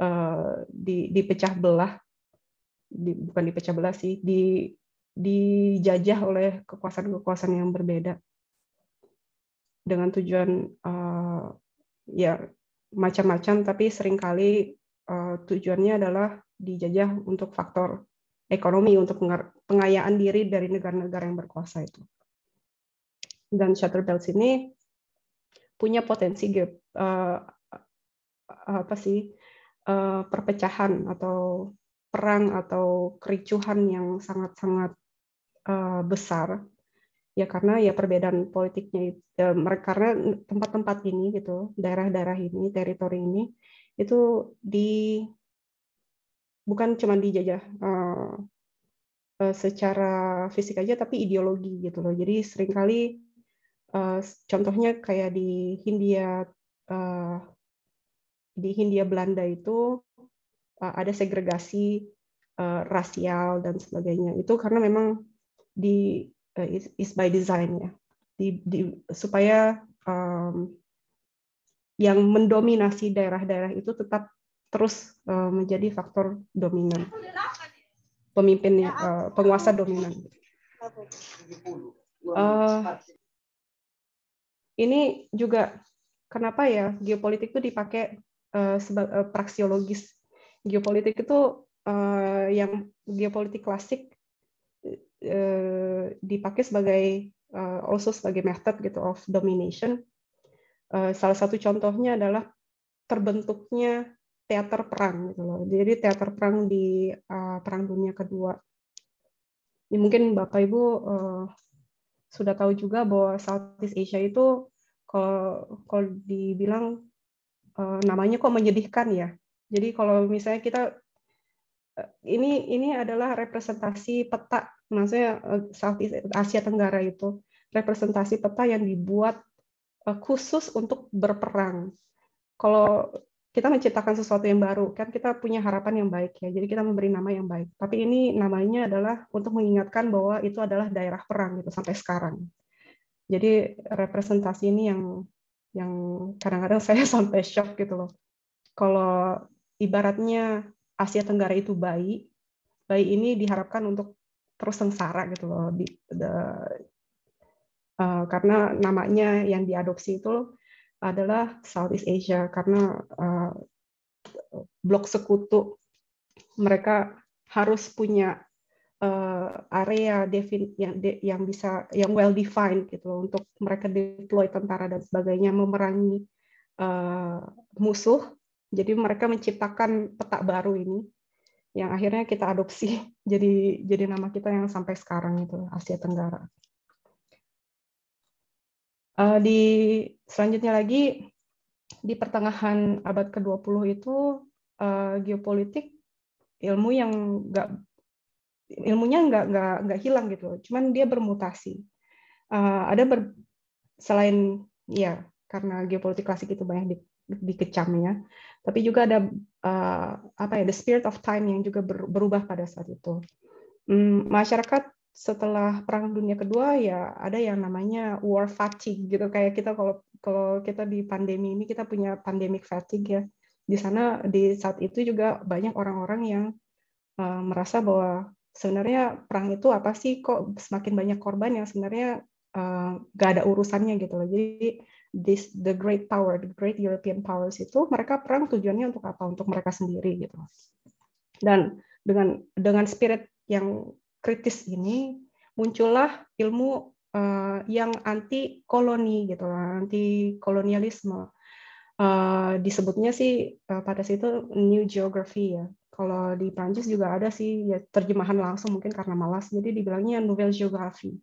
eh, di, dipecah belah, bukan dipecah belah sih, di dijajah oleh kekuasaan-kekuasaan yang berbeda dengan tujuan uh, ya macam-macam tapi seringkali uh, tujuannya adalah dijajah untuk faktor ekonomi untuk pengayaan diri dari negara-negara yang berkuasa itu. Dan shutter belt ini punya potensi uh, apa sih uh, perpecahan atau perang atau kericuhan yang sangat-sangat Eh, besar ya karena ya perbedaan politiknya eh, karena tempat-tempat ini gitu daerah-daerah ini teritori ini itu di bukan cuma dijajah eh, eh, secara fisik aja tapi ideologi gitu loh jadi seringkali kali contohnya kayak di Hindia di Hindia Belanda itu ada segregasi rasial dan sebagainya itu karena memang di uh, is, by design ya, Di, di, supaya um, yang mendominasi daerah-daerah itu tetap terus uh, menjadi faktor dominan. Pemimpin uh, penguasa dominan. Uh, ini juga kenapa ya geopolitik itu dipakai uh, sebagai uh, praksiologis. Geopolitik itu uh, yang geopolitik klasik Eh, dipakai sebagai uh, also sebagai method gitu of domination. Uh, salah satu contohnya adalah terbentuknya teater perang gitu loh. Jadi teater perang di uh, Perang Dunia Kedua. Ini ya, mungkin Bapak Ibu uh, sudah tahu juga bahwa Southeast Asia itu kalau kalau dibilang uh, namanya kok menyedihkan ya. Jadi kalau misalnya kita ini ini adalah representasi peta maksudnya eh, Southeast eh, Asia Tenggara itu representasi peta yang dibuat eh, khusus untuk berperang. Kalau kita menciptakan sesuatu yang baru, kan kita punya harapan yang baik ya. Jadi kita memberi nama yang baik. Tapi ini namanya adalah untuk mengingatkan bahwa itu adalah daerah perang gitu sampai sekarang. Jadi representasi ini yang yang kadang-kadang saya sampai shock gitu loh. Kalau ibaratnya Asia Tenggara itu bayi, bayi ini diharapkan untuk terus sengsara gitu loh di, the, uh, karena namanya yang diadopsi itu adalah Southeast Asia karena uh, blok sekutu mereka harus punya uh, area defin yang de yang bisa yang well defined gitu loh, untuk mereka deploy tentara dan sebagainya memerangi uh, musuh jadi mereka menciptakan peta baru ini yang akhirnya kita adopsi jadi jadi nama kita yang sampai sekarang itu Asia Tenggara. Eh, di selanjutnya lagi di pertengahan abad ke-20 itu eh, geopolitik ilmu yang nggak ilmunya nggak nggak nggak hilang gitu, cuman dia bermutasi. Eh, ada ber, selain ya karena geopolitik klasik itu banyak di, dikecamnya tapi juga ada uh, apa ya the spirit of time yang juga berubah pada saat itu hmm, masyarakat setelah perang dunia kedua ya ada yang namanya war fatigue gitu kayak kita kalau kalau kita di pandemi ini kita punya pandemic fatigue ya di sana di saat itu juga banyak orang-orang yang uh, merasa bahwa sebenarnya perang itu apa sih kok semakin banyak korban yang sebenarnya uh, eh, gak ada urusannya gitu loh. Jadi this the great power, the great European powers itu mereka perang tujuannya untuk apa? Untuk mereka sendiri gitu. Loh. Dan dengan dengan spirit yang kritis ini muncullah ilmu uh, yang anti koloni gitu loh, anti kolonialisme. Uh, eh, disebutnya sih uh, pada situ new geography ya. Kalau di Prancis juga ada sih ya terjemahan langsung mungkin karena malas, jadi dibilangnya nouvelle geography.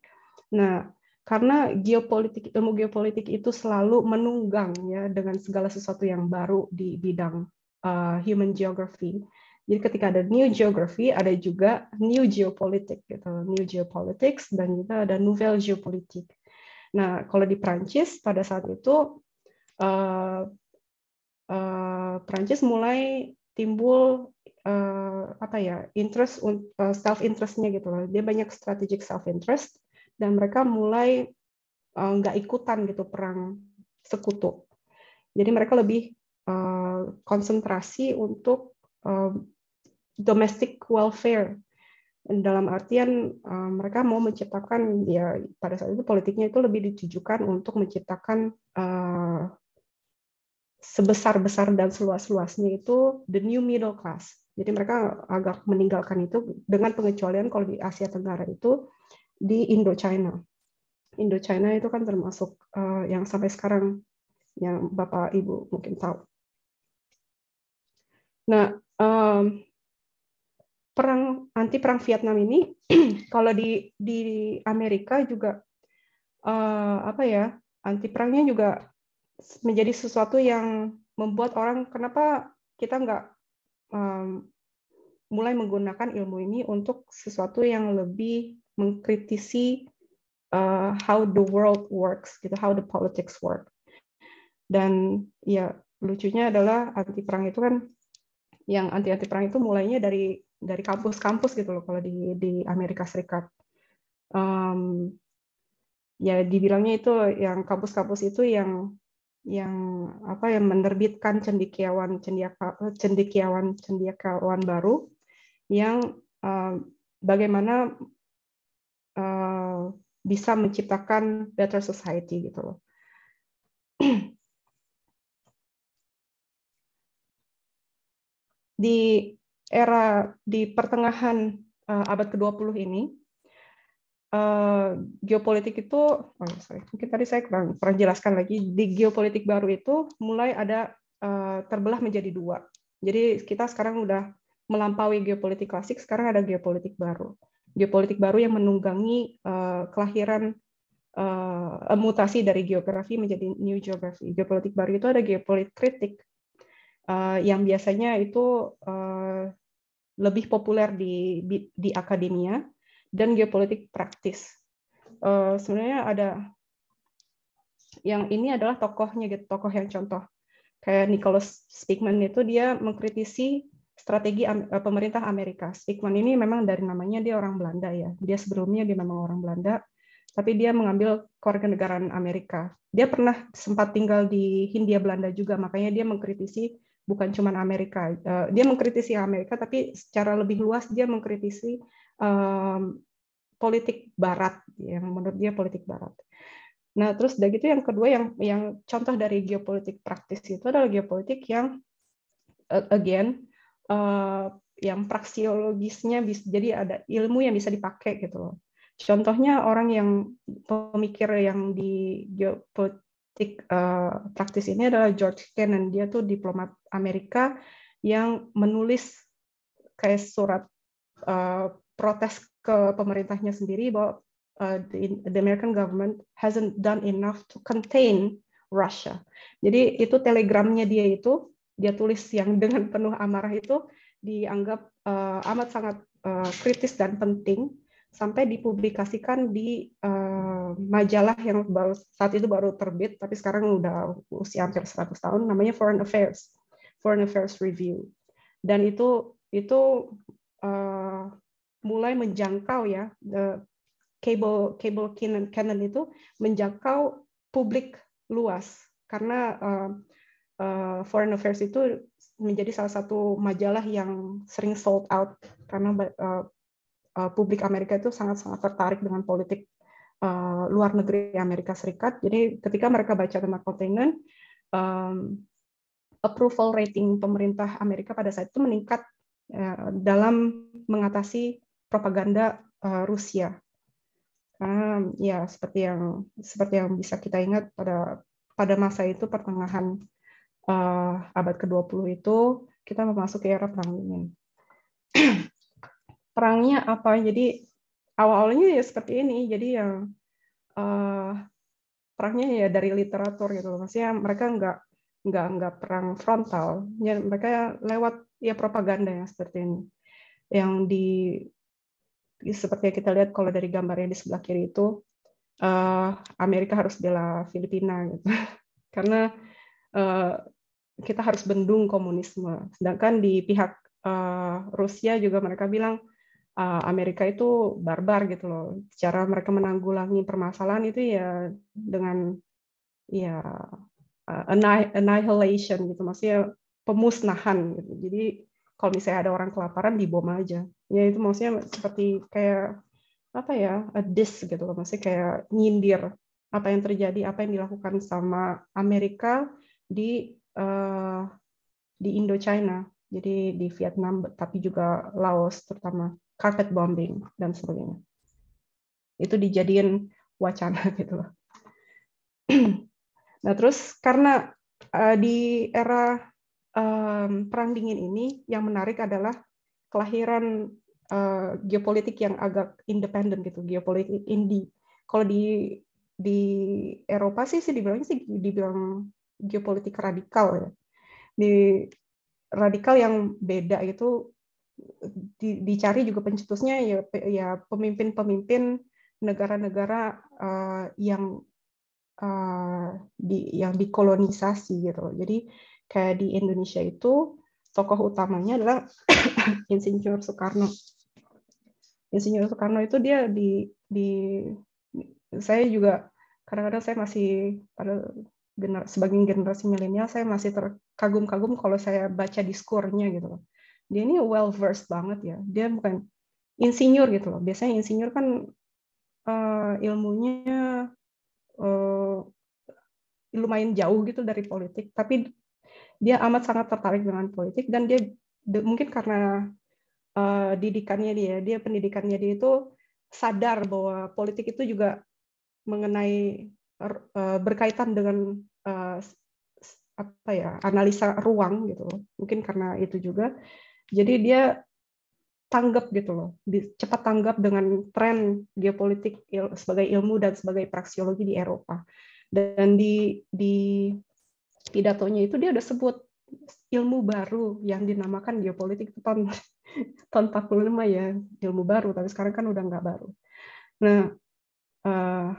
Nah, karena geopolitik ilmu geopolitik itu selalu menunggang ya dengan segala sesuatu yang baru di bidang uh, human geography. Jadi ketika ada new geography ada juga new geopolitik gitu, new geopolitics dan juga ada nouvelle geopolitik. Nah kalau di Prancis pada saat itu uh, uh, Prancis mulai timbul uh, apa ya interest uh, self interestnya gitu loh. Dia banyak strategic self interest dan mereka mulai eh, nggak ikutan gitu perang sekutu. Jadi mereka lebih eh, konsentrasi untuk eh, domestic welfare dalam artian uh, mereka mau menciptakan ya pada saat itu politiknya itu lebih ditujukan untuk menciptakan uh, sebesar-besar dan seluas-luasnya itu the new middle class. Jadi mereka agak meninggalkan itu dengan pengecualian kalau di Asia Tenggara itu di Indo China itu kan termasuk uh, yang sampai sekarang yang Bapak Ibu mungkin tahu. Nah, um, perang anti perang Vietnam ini kalau di di Amerika juga uh, apa ya anti perangnya juga menjadi sesuatu yang membuat orang kenapa kita nggak um, mulai menggunakan ilmu ini untuk sesuatu yang lebih mengkritisi uh, how the world works gitu, how the politics work. Dan ya lucunya adalah anti perang itu kan yang anti anti perang itu mulainya dari dari kampus-kampus gitu loh kalau di di Amerika Serikat. Um, ya dibilangnya itu yang kampus-kampus itu yang yang apa yang menerbitkan cendikiawan cendikiawan cendikiawan baru yang um, bagaimana Eh, bisa menciptakan better society gitu loh. Di era di pertengahan uh, abad ke-20 ini uh, geopolitik itu oh ya, sorry mungkin tadi saya kurang kurang jelaskan lagi di geopolitik baru itu mulai ada uh, terbelah menjadi dua. Jadi kita sekarang udah melampaui geopolitik klasik, sekarang ada geopolitik baru geopolitik baru yang menunggangi uh, kelahiran uh, mutasi dari geografi menjadi new geography. Geopolitik baru itu ada geopolitik kritik uh, yang biasanya itu uh, lebih populer di di akademia dan geopolitik praktis. Uh, sebenarnya ada yang ini adalah tokohnya gitu, tokoh yang contoh kayak Nicholas Speakman itu dia mengkritisi strategi eh, pemerintah Amerika. Ikman ini memang dari namanya dia orang Belanda ya. Dia sebelumnya dia memang orang Belanda, tapi dia mengambil kewarganegaraan Amerika. Dia pernah sempat tinggal di Hindia Belanda juga, makanya dia mengkritisi bukan cuma Amerika. Eh, dia mengkritisi Amerika, tapi secara lebih luas dia mengkritisi politik Barat yang menurut dia politik Barat. Nah, terus udah gitu yang kedua yang yang contoh dari geopolitik praktis itu adalah geopolitik yang eh, again Eh, yang praksiologisnya bisa jadi ada ilmu yang bisa dipakai gitu loh. Contohnya orang yang pemikir yang di geopolitik uh, praktis ini adalah George Kennan. Dia tuh diplomat Amerika yang menulis kayak surat uh, protes ke pemerintahnya sendiri bahwa uh, the, the American government hasn't done enough to contain Russia. Jadi itu telegramnya dia itu dia tulis yang dengan penuh amarah itu dianggap uh, amat sangat uh, kritis dan penting sampai dipublikasikan di uh, majalah yang baru saat itu baru terbit tapi sekarang udah usia hampir 100 tahun namanya Foreign Affairs Foreign Affairs Review dan itu itu uh, mulai menjangkau ya the cable cable Canon, itu menjangkau publik luas karena uh, Eh, foreign Affairs itu menjadi salah satu majalah yang sering sold out karena eh, eh, publik Amerika itu sangat-sangat tertarik dengan politik luar negeri Amerika Serikat. Jadi ketika mereka baca tentang kontinen, um, approval rating pemerintah Amerika pada saat itu meningkat dalam mengatasi propaganda Rusia. Um, ya seperti yang seperti yang bisa kita ingat pada pada masa itu pertengahan uh, abad ke-20 itu kita memasuki era perang dingin. Perangnya apa? Jadi awal-awalnya ya seperti ini. Jadi yang uh, perangnya ya dari literatur gitu. Maksudnya mereka nggak nggak nggak perang frontal. Ya, mereka lewat ya propaganda yang seperti ini. Yang di seperti yang kita lihat kalau dari gambarnya di sebelah kiri itu uh, Amerika harus bela Filipina gitu. Karena uh, kita harus bendung komunisme. Sedangkan di pihak uh, Rusia juga mereka bilang uh, Amerika itu barbar gitu loh. Cara mereka menanggulangi permasalahan itu ya dengan ya uh, annihilation gitu, maksudnya pemusnahan. Gitu. Jadi kalau misalnya ada orang kelaparan dibom aja. Ya itu maksudnya seperti kayak apa ya, a diss gitu loh, maksudnya kayak nyindir apa yang terjadi, apa yang dilakukan sama Amerika di uh, di Indochina, jadi di Vietnam, tapi juga Laos terutama carpet bombing dan sebagainya. Itu dijadikan wacana gitu loh. nah terus karena uh, di era um, perang dingin ini yang menarik adalah kelahiran uh, geopolitik yang agak independen gitu, geopolitik indie. Kalau di di Eropa sih sih dibilang sih dibilang geopolitik radikal ya. Di radikal yang beda itu di, dicari juga pencetusnya ya ya pemimpin-pemimpin negara-negara uh, yang uh, di yang dikolonisasi gitu. Jadi kayak di Indonesia itu tokoh utamanya adalah Insinyur Soekarno. Insinyur Soekarno itu dia di di saya juga kadang-kadang saya masih pada gener sebagai generasi milenial saya masih terkagum-kagum kalau saya baca diskurnya gitu loh. Dia ini well versed banget ya. Dia bukan insinyur gitu loh. Biasanya insinyur kan uh, ilmunya uh, lumayan jauh gitu dari politik, tapi dia amat sangat tertarik dengan politik dan dia mungkin karena uh, didikannya dia, dia pendidikannya dia itu sadar bahwa politik itu juga mengenai Er, eh, berkaitan dengan eh, apa ya analisa ruang gitu mungkin karena itu juga jadi dia tanggap gitu loh cepat tanggap dengan tren geopolitik il, sebagai ilmu dan sebagai praksiologi di Eropa dan di di pidatonya itu dia udah sebut ilmu baru yang dinamakan geopolitik itu tahun tahun 45 ya ilmu baru tapi sekarang kan udah nggak baru nah uh,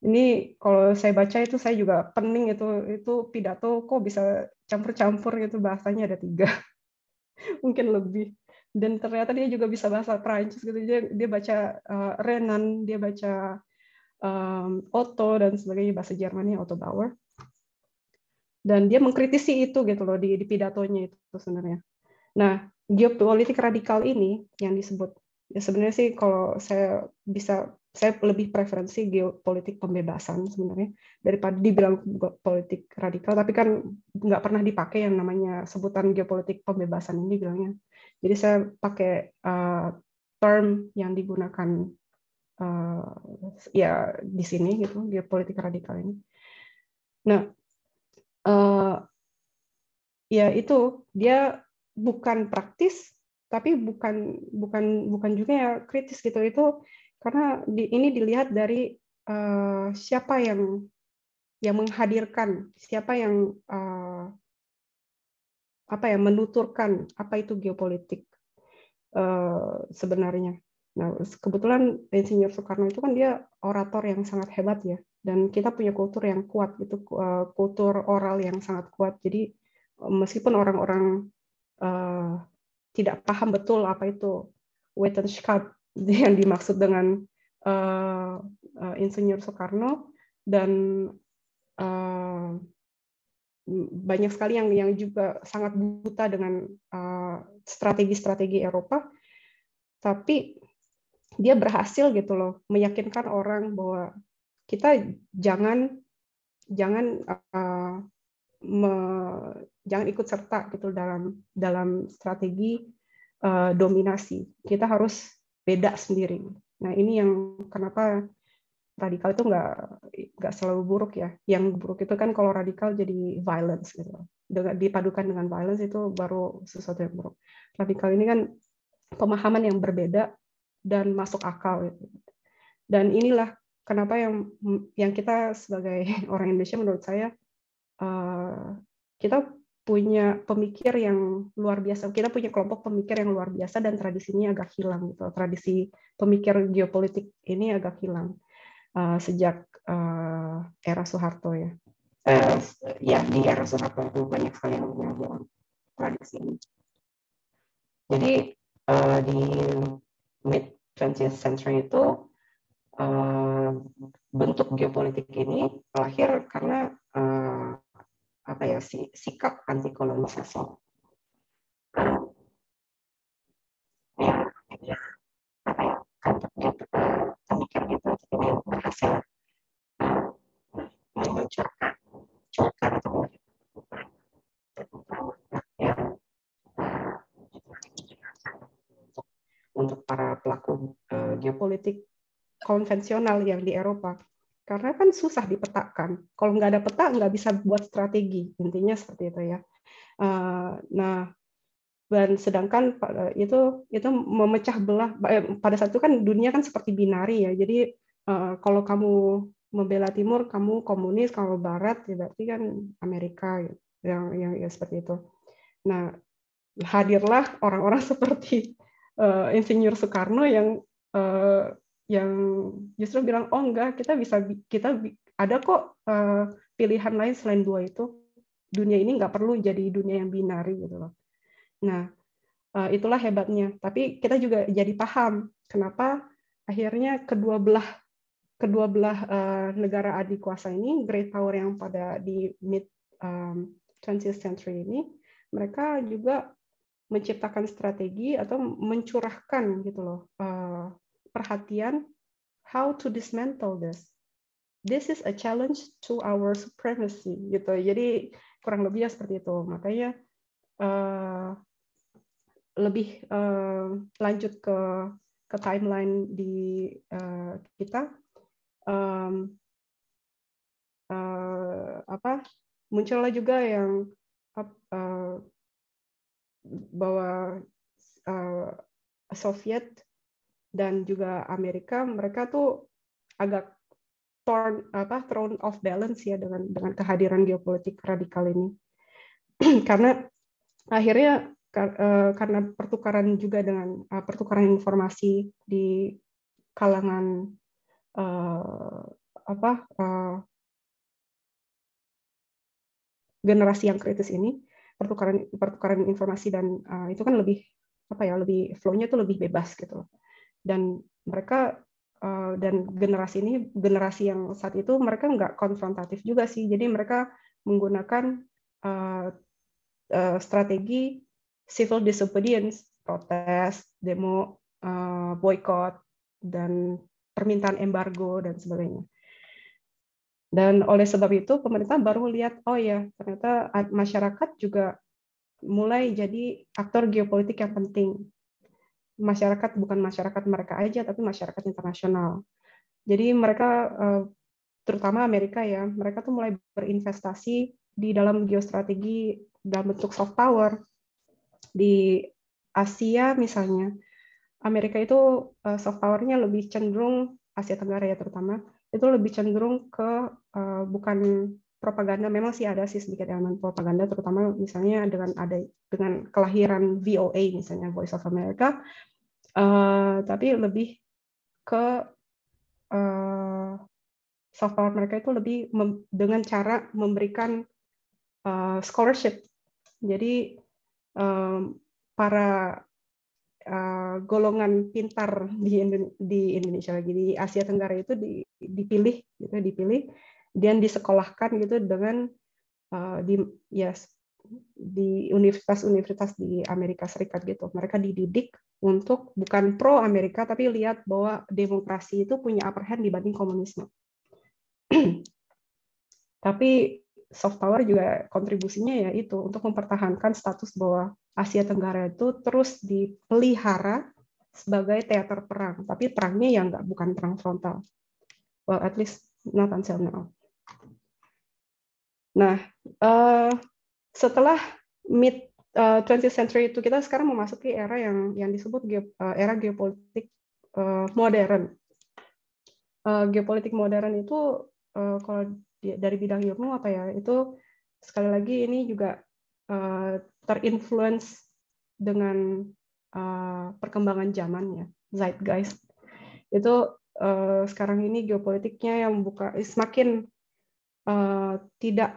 ini kalau saya baca itu saya juga pening itu itu pidato kok bisa campur-campur gitu bahasanya ada tiga mungkin lebih dan ternyata dia juga bisa bahasa Perancis gitu dia dia baca uh, Renan dia baca um, Otto dan sebagainya bahasa Jermannya Otto Bauer dan dia mengkritisi itu gitu loh di, di pidatonya itu sebenarnya nah geopolitik radikal ini yang disebut ya sebenarnya sih kalau saya bisa saya lebih preferensi geopolitik pembebasan sebenarnya daripada dibilang politik radikal tapi kan nggak pernah dipakai yang namanya sebutan geopolitik pembebasan ini bilangnya jadi saya pakai uh, term yang digunakan uh, ya di sini gitu geopolitik radikal ini nah uh, ya itu dia bukan praktis tapi bukan bukan bukan juga ya kritis gitu itu karena di, ini dilihat dari uh, siapa yang yang menghadirkan, siapa yang uh, apa ya menuturkan apa itu geopolitik uh, sebenarnya. Nah, kebetulan Insinyur Soekarno itu kan dia orator yang sangat hebat ya, dan kita punya kultur yang kuat itu uh, kultur oral yang sangat kuat. Jadi meskipun orang-orang uh, tidak paham betul apa itu Wetenskap yang dimaksud dengan uh, uh, Insinyur Soekarno dan uh, banyak sekali yang yang juga sangat buta dengan strategi-strategi uh, Eropa, tapi dia berhasil gitu loh meyakinkan orang bahwa kita jangan jangan uh, me, jangan ikut serta gitu dalam dalam strategi uh, dominasi. Kita harus beda sendiri. Nah ini yang kenapa radikal itu nggak nggak selalu buruk ya. Yang buruk itu kan kalau radikal jadi violence gitu. Dengan, dipadukan dengan violence itu baru sesuatu yang buruk. Radikal ini kan pemahaman yang berbeda dan masuk akal. Gitu. Dan inilah kenapa yang yang kita sebagai orang Indonesia menurut saya eh, kita punya pemikir yang luar biasa. Kita punya kelompok pemikir yang luar biasa dan tradisinya agak hilang gitu. Tradisi pemikir geopolitik ini agak hilang uh, sejak uh, era Soeharto ya. Uh, ya di era Soeharto itu banyak sekali yang hilang tradisi ini. Jadi uh, di mid 20th century itu uh, bentuk geopolitik ini lahir karena uh, apa ya sikap anti kolonisasi. Ya, kan eh, eh, untuk para pelaku eh, geopolitik konvensional yang di Eropa karena kan susah dipetakan. Kalau nggak ada peta, nggak bisa buat strategi. Intinya seperti itu ya. Eh, nah, dan sedangkan itu itu memecah belah eh, pada saat itu kan dunia kan seperti binari ya jadi eh, kalau kamu membela timur kamu komunis kalau barat ya berarti kan Amerika yang yang ya seperti itu nah hadirlah orang-orang seperti insinyur Soekarno yang yang justru bilang oh enggak kita bisa kita ada kok uh, pilihan lain selain dua itu dunia ini nggak perlu jadi dunia yang binari gitu loh nah uh, itulah hebatnya tapi kita juga jadi paham kenapa akhirnya kedua belah kedua belah uh, negara adik kuasa ini great power yang pada di mid um, 20th century ini mereka juga menciptakan strategi atau mencurahkan gitu loh uh, perhatian how to dismantle this. This is a challenge to our supremacy gitu. Jadi kurang ya seperti itu. Makanya uh, lebih uh, lanjut ke ke timeline di uh, kita um, uh, apa muncullah juga yang uh, bahwa uh, Soviet dan juga Amerika mereka tuh agak torn apa thrown off balance ya dengan dengan kehadiran geopolitik radikal ini karena akhirnya eh, karena pertukaran juga dengan eh, pertukaran informasi di kalangan uh, apa uh, generasi yang kritis ini pertukaran pertukaran informasi dan uh, itu kan lebih apa ya lebih flow-nya tuh lebih bebas gitu loh dan mereka uh, dan generasi ini generasi yang saat itu mereka nggak konfrontatif juga sih jadi mereka menggunakan uh, uh, strategi civil disobedience protes demo uh, boykot dan permintaan embargo dan sebagainya dan oleh sebab itu pemerintah baru lihat oh ya ternyata masyarakat juga mulai jadi aktor geopolitik yang penting masyarakat bukan masyarakat mereka aja tapi masyarakat internasional. Jadi mereka eh, terutama Amerika ya, mereka tuh mulai berinvestasi di dalam geostrategi dalam bentuk soft power di Asia misalnya. Amerika itu eh, soft powernya lebih cenderung Asia Tenggara ya terutama itu lebih cenderung ke eh, bukan propaganda memang sih ada sih sedikit elemen propaganda terutama misalnya dengan ada dengan kelahiran VOA misalnya Voice of America uh, tapi lebih ke uh, soft power mereka itu lebih mem, dengan cara memberikan uh, scholarship jadi um, para Uh, golongan pintar di, Indonesia, di Indonesia lagi di Asia Tenggara itu dipilih gitu dipilih dan disekolahkan gitu dengan uh, di ya di universitas-universitas di Amerika Serikat gitu. Mereka dididik untuk bukan pro Amerika tapi lihat bahwa demokrasi itu punya upper hand dibanding komunisme. tapi soft power juga kontribusinya ya itu untuk mempertahankan status bahwa Asia Tenggara itu terus dipelihara sebagai teater perang, tapi perangnya yang nggak bukan perang frontal. Well, at least not until now. Nah, uh, setelah mid uh, eh, 20th century itu kita sekarang memasuki era yang yang disebut ge, uh, eh, era geopolitik uh, modern. Uh, geopolitik modern itu uh, kalau di, dari bidang ilmu apa ya itu sekali lagi ini juga uh, terinfluence dengan uh, perkembangan zamannya zeitgeist itu uh, sekarang ini geopolitiknya yang buka semakin Eh, tidak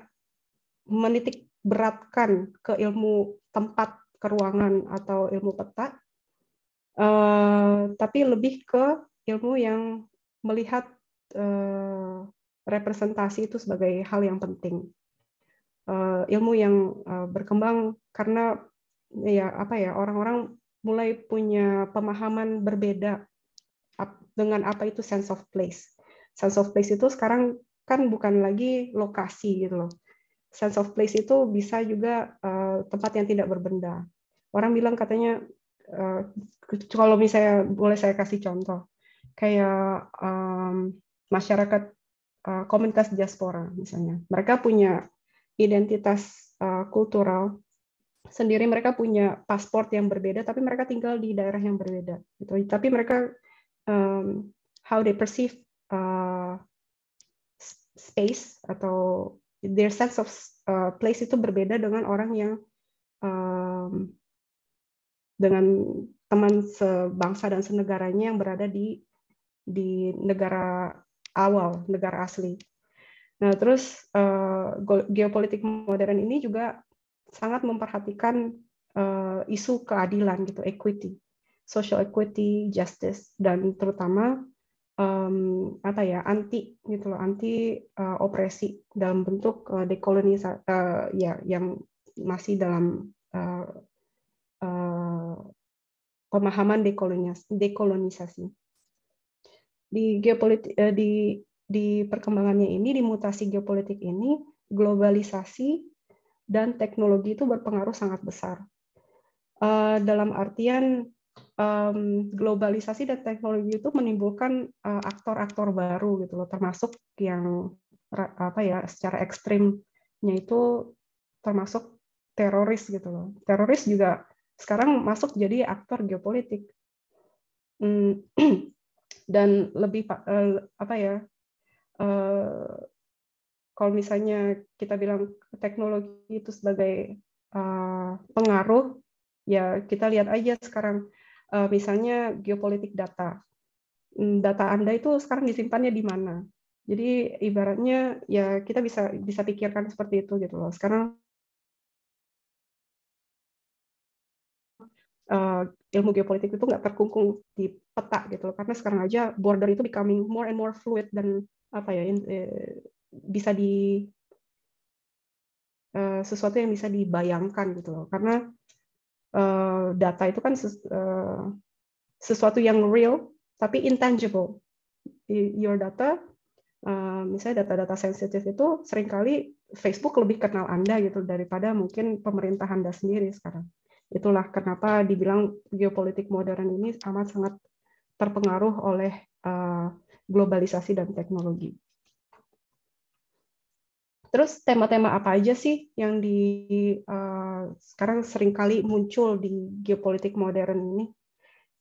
menitik beratkan ke ilmu tempat, ke ruangan atau ilmu peta, uh, tapi lebih ke ilmu yang melihat uh, representasi itu sebagai hal yang penting. Uh, ilmu yang uh, berkembang karena ya apa ya orang-orang mulai punya pemahaman berbeda dengan apa itu sense of place. Sense of place itu sekarang kan bukan lagi lokasi gitu loh. Sense of place itu bisa juga uh, tempat yang tidak berbenda. Orang bilang katanya uh, kalau misalnya boleh saya kasih contoh kayak um, masyarakat uh, komunitas diaspora misalnya, mereka punya identitas uh, kultural sendiri mereka punya paspor yang berbeda tapi mereka tinggal di daerah yang berbeda gitu tapi mereka um, how they perceive space atau their sense of uh, place itu berbeda dengan orang yang um, dengan teman sebangsa dan senegaranya yang berada di di negara awal negara asli. Nah terus uh, geopolitik modern ini juga sangat memperhatikan uh, isu keadilan gitu equity, social equity, justice dan terutama um, apa ya anti gitu loh anti uh, opresi dalam bentuk uh, eh, dekolonisasi uh, eh, ya yang masih dalam uh, uh, pemahaman dekolonisasi, dekolonisasi. di geopolitik uh, di di perkembangannya ini di mutasi geopolitik ini globalisasi dan teknologi itu berpengaruh sangat besar uh, dalam artian globalisasi dan teknologi itu menimbulkan eh, aktor-aktor aktor -aktor baru gitu loh, termasuk yang apa ya secara ekstrimnya itu termasuk teroris gitu loh. Teroris juga sekarang masuk jadi aktor geopolitik hmm, dan lebih eh, apa ya eh, kalau misalnya kita bilang teknologi itu sebagai pengaruh ya kita lihat aja sekarang Eh, misalnya geopolitik data. Hmm, data Anda itu sekarang disimpannya di mana? Jadi ibaratnya ya kita bisa bisa pikirkan seperti itu gitu loh. Sekarang uh, ilmu geopolitik itu nggak terkungkung di peta gitu loh karena sekarang aja border itu becoming more and more fluid dan apa ya in, eh, bisa di uh, sesuatu yang bisa dibayangkan gitu loh karena Eh, data itu kan eh, sesuatu yang real tapi intangible. Your data, eh, misalnya data-data sensitif itu seringkali Facebook lebih kenal Anda gitu daripada mungkin pemerintah Anda sendiri sekarang. Itulah kenapa dibilang geopolitik modern ini amat sangat terpengaruh oleh globalisasi dan teknologi. Terus tema-tema apa aja sih yang di uh, sekarang seringkali muncul di geopolitik modern ini?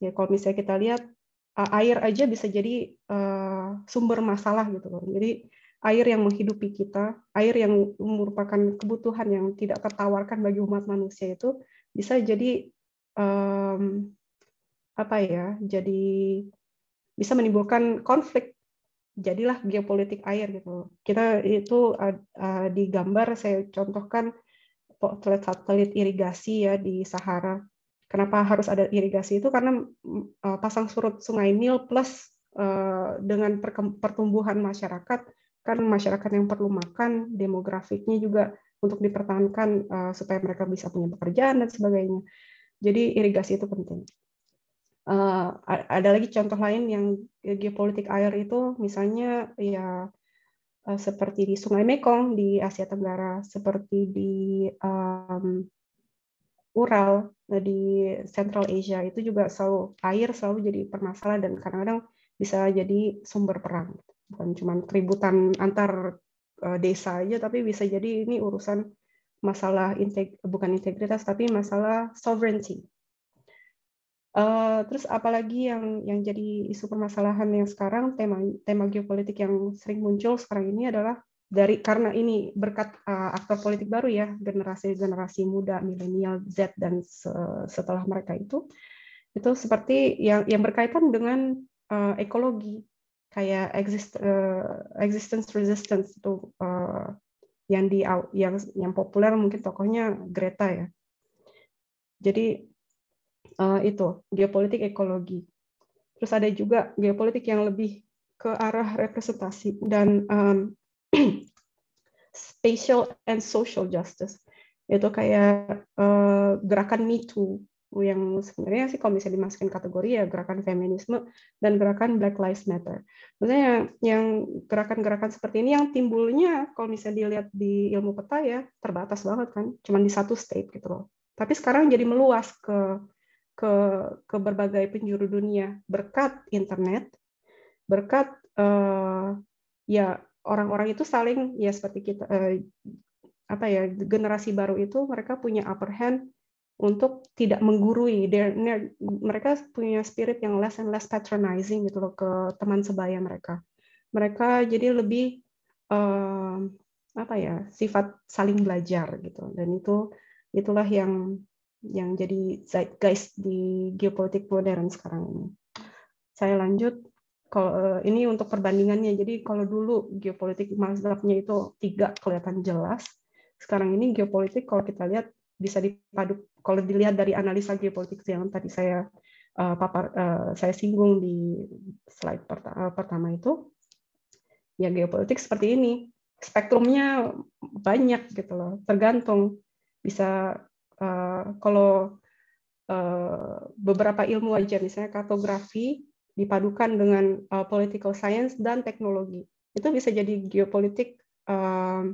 Ya kalau misalnya kita lihat uh, air aja bisa jadi uh, sumber masalah gitu loh. Jadi air yang menghidupi kita, air yang merupakan kebutuhan yang tidak tertawarkan bagi umat manusia itu bisa jadi um, apa ya? Jadi bisa menimbulkan konflik jadilah geopolitik air gitu. Kita itu uh, uh, eh, di gambar saya contohkan potret satelit irigasi ya di Sahara. Kenapa harus ada irigasi itu karena uh, pasang surut Sungai Nil plus uh, dengan pertumbuhan masyarakat kan masyarakat yang perlu makan, demografiknya juga untuk dipertahankan uh, supaya mereka bisa punya pekerjaan dan sebagainya. Jadi irigasi itu penting. Eh, ada lagi contoh lain yang geopolitik air itu misalnya ya eh, seperti di Sungai Mekong di Asia Tenggara, seperti di um, Ural eh, di Central Asia itu juga selalu air selalu jadi permasalahan dan kadang-kadang bisa jadi sumber perang. Bukan cuma keributan antar uh, desa aja tapi bisa jadi ini urusan masalah integ bukan integritas tapi masalah sovereignty Eh, terus apalagi yang yang jadi isu permasalahan yang sekarang tema tema geopolitik yang sering muncul sekarang ini adalah dari karena ini berkat uh, aktor politik baru ya generasi generasi muda milenial Z dan se setelah mereka itu itu seperti yang yang berkaitan dengan uh, ekologi kayak exist, uh, existence resistance itu uh, yang di yang yang populer mungkin tokohnya Greta ya jadi uh, itu geopolitik ekologi. Terus ada juga geopolitik yang lebih ke arah representasi dan um, spatial and social justice. Itu kayak uh, gerakan Me Too yang sebenarnya sih kalau bisa dimasukin kategori ya gerakan feminisme dan gerakan Black Lives Matter. Maksudnya yang gerakan-gerakan seperti ini yang timbulnya kalau misalnya dilihat di ilmu peta ya terbatas banget kan, cuman di satu state gitu loh. Tapi sekarang jadi meluas ke ke ke berbagai penjuru dunia berkat internet, berkat uh, ya orang-orang itu saling ya seperti kita uh, apa ya generasi baru itu mereka punya upper hand untuk tidak menggurui They're, mereka punya spirit yang less and less patronizing gitu loh ke teman sebaya mereka mereka jadi lebih uh, apa ya sifat saling belajar gitu dan itu itulah yang yang jadi guys di geopolitik modern sekarang ini. Saya lanjut kalau eh, ini untuk perbandingannya. Jadi kalau dulu geopolitik mazhabnya itu tiga kelihatan jelas. Sekarang ini geopolitik kalau kita lihat bisa dipadu kalau dilihat dari analisa geopolitik yang tadi saya uh, papar uh, saya singgung di slide perta pertama itu ya geopolitik seperti ini spektrumnya banyak gitu loh tergantung bisa Eh, kalau uh, beberapa ilmu aja, misalnya kartografi dipadukan dengan uh, political science dan teknologi, itu bisa jadi geopolitik uh,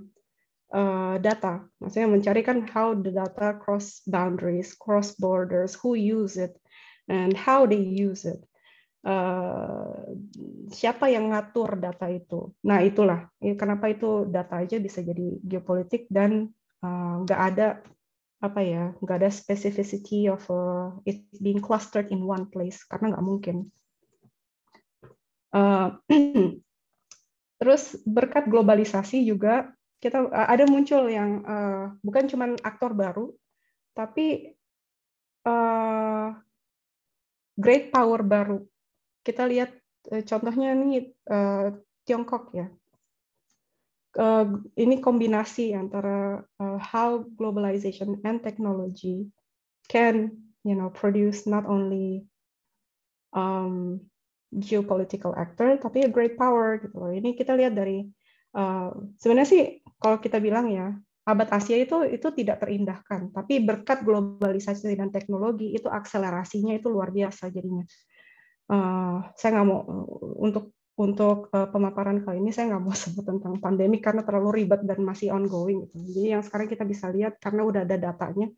uh, data. Maksudnya mencari kan how the data cross boundaries, cross borders, who use it, and how they use it. Uh, siapa yang ngatur data itu. Nah itulah ya, kenapa itu data aja bisa jadi geopolitik dan nggak uh, ada apa ya nggak ada specificity of a, eh, it being clustered in one place karena nggak mungkin uh, terus berkat globalisasi juga kita eh, ada muncul yang uh, bukan cuma aktor baru tapi uh, great power baru kita lihat uh, contohnya nih uh, Tiongkok ya uh, ini kombinasi antara uh, how globalization and technology can you know produce not only um, geopolitical actor tapi a great power gitu loh. Ini kita lihat dari uh, sebenarnya sih kalau kita bilang ya abad Asia itu itu tidak terindahkan tapi berkat globalisasi dan teknologi itu akselerasinya itu luar biasa jadinya. Uh, saya nggak mau untuk untuk uh, pemaparan kali ini saya nggak mau sebut tentang pandemi karena terlalu ribet dan masih ongoing. Gitu. Jadi yang sekarang kita bisa lihat karena udah ada datanya,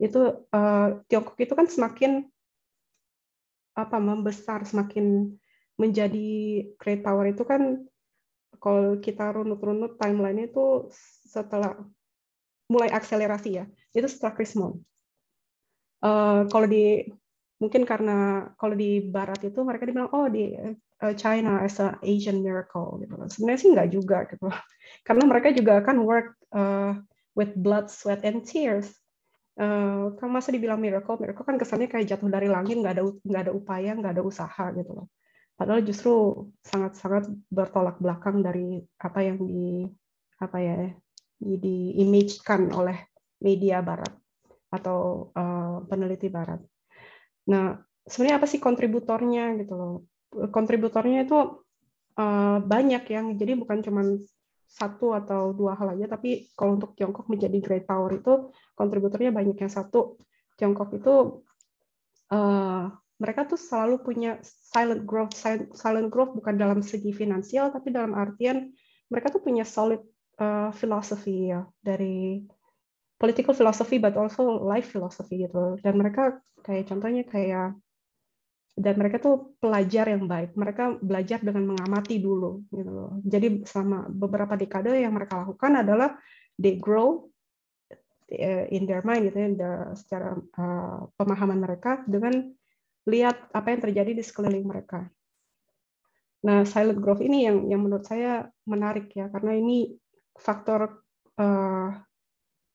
itu uh, Tiongkok itu kan semakin apa membesar, semakin menjadi Great Power itu kan kalau kita runut-runut timeline itu setelah mulai akselerasi ya, itu setelah Krismon. Uh, eh, kalau di mungkin karena kalau di barat itu mereka dibilang oh di Eh, China as an Asian miracle gitu kan. sebenarnya sih nggak juga gitu karena mereka juga akan work uh, with blood sweat and tears uh, kan masa dibilang miracle miracle kan kesannya kayak jatuh dari langit nggak ada nggak ada upaya nggak ada usaha gitu loh padahal justru sangat-sangat bertolak belakang dari apa yang di apa ya di, oleh media barat atau uh, peneliti barat. Nah, sebenarnya apa sih kontributornya gitu loh? kontributornya itu uh, banyak yang jadi bukan cuma satu atau dua hal aja, tapi kalau untuk Tiongkok menjadi great power itu kontributornya banyak yang satu. Tiongkok itu uh, mereka tuh selalu punya silent growth. Silent, growth bukan dalam segi finansial, tapi dalam artian mereka tuh punya solid uh, philosophy ya dari political philosophy, but also life philosophy gitu. Dan mereka kayak contohnya kayak dan mereka tuh pelajar yang baik. Mereka belajar dengan mengamati dulu, gitu loh. Jadi selama beberapa dekade yang mereka lakukan adalah they grow eh, in their mind, gitu ya, secara uh, pemahaman mereka dengan lihat apa yang terjadi di sekeliling mereka. Nah, silent growth ini yang yang menurut saya menarik ya, karena ini faktor uh,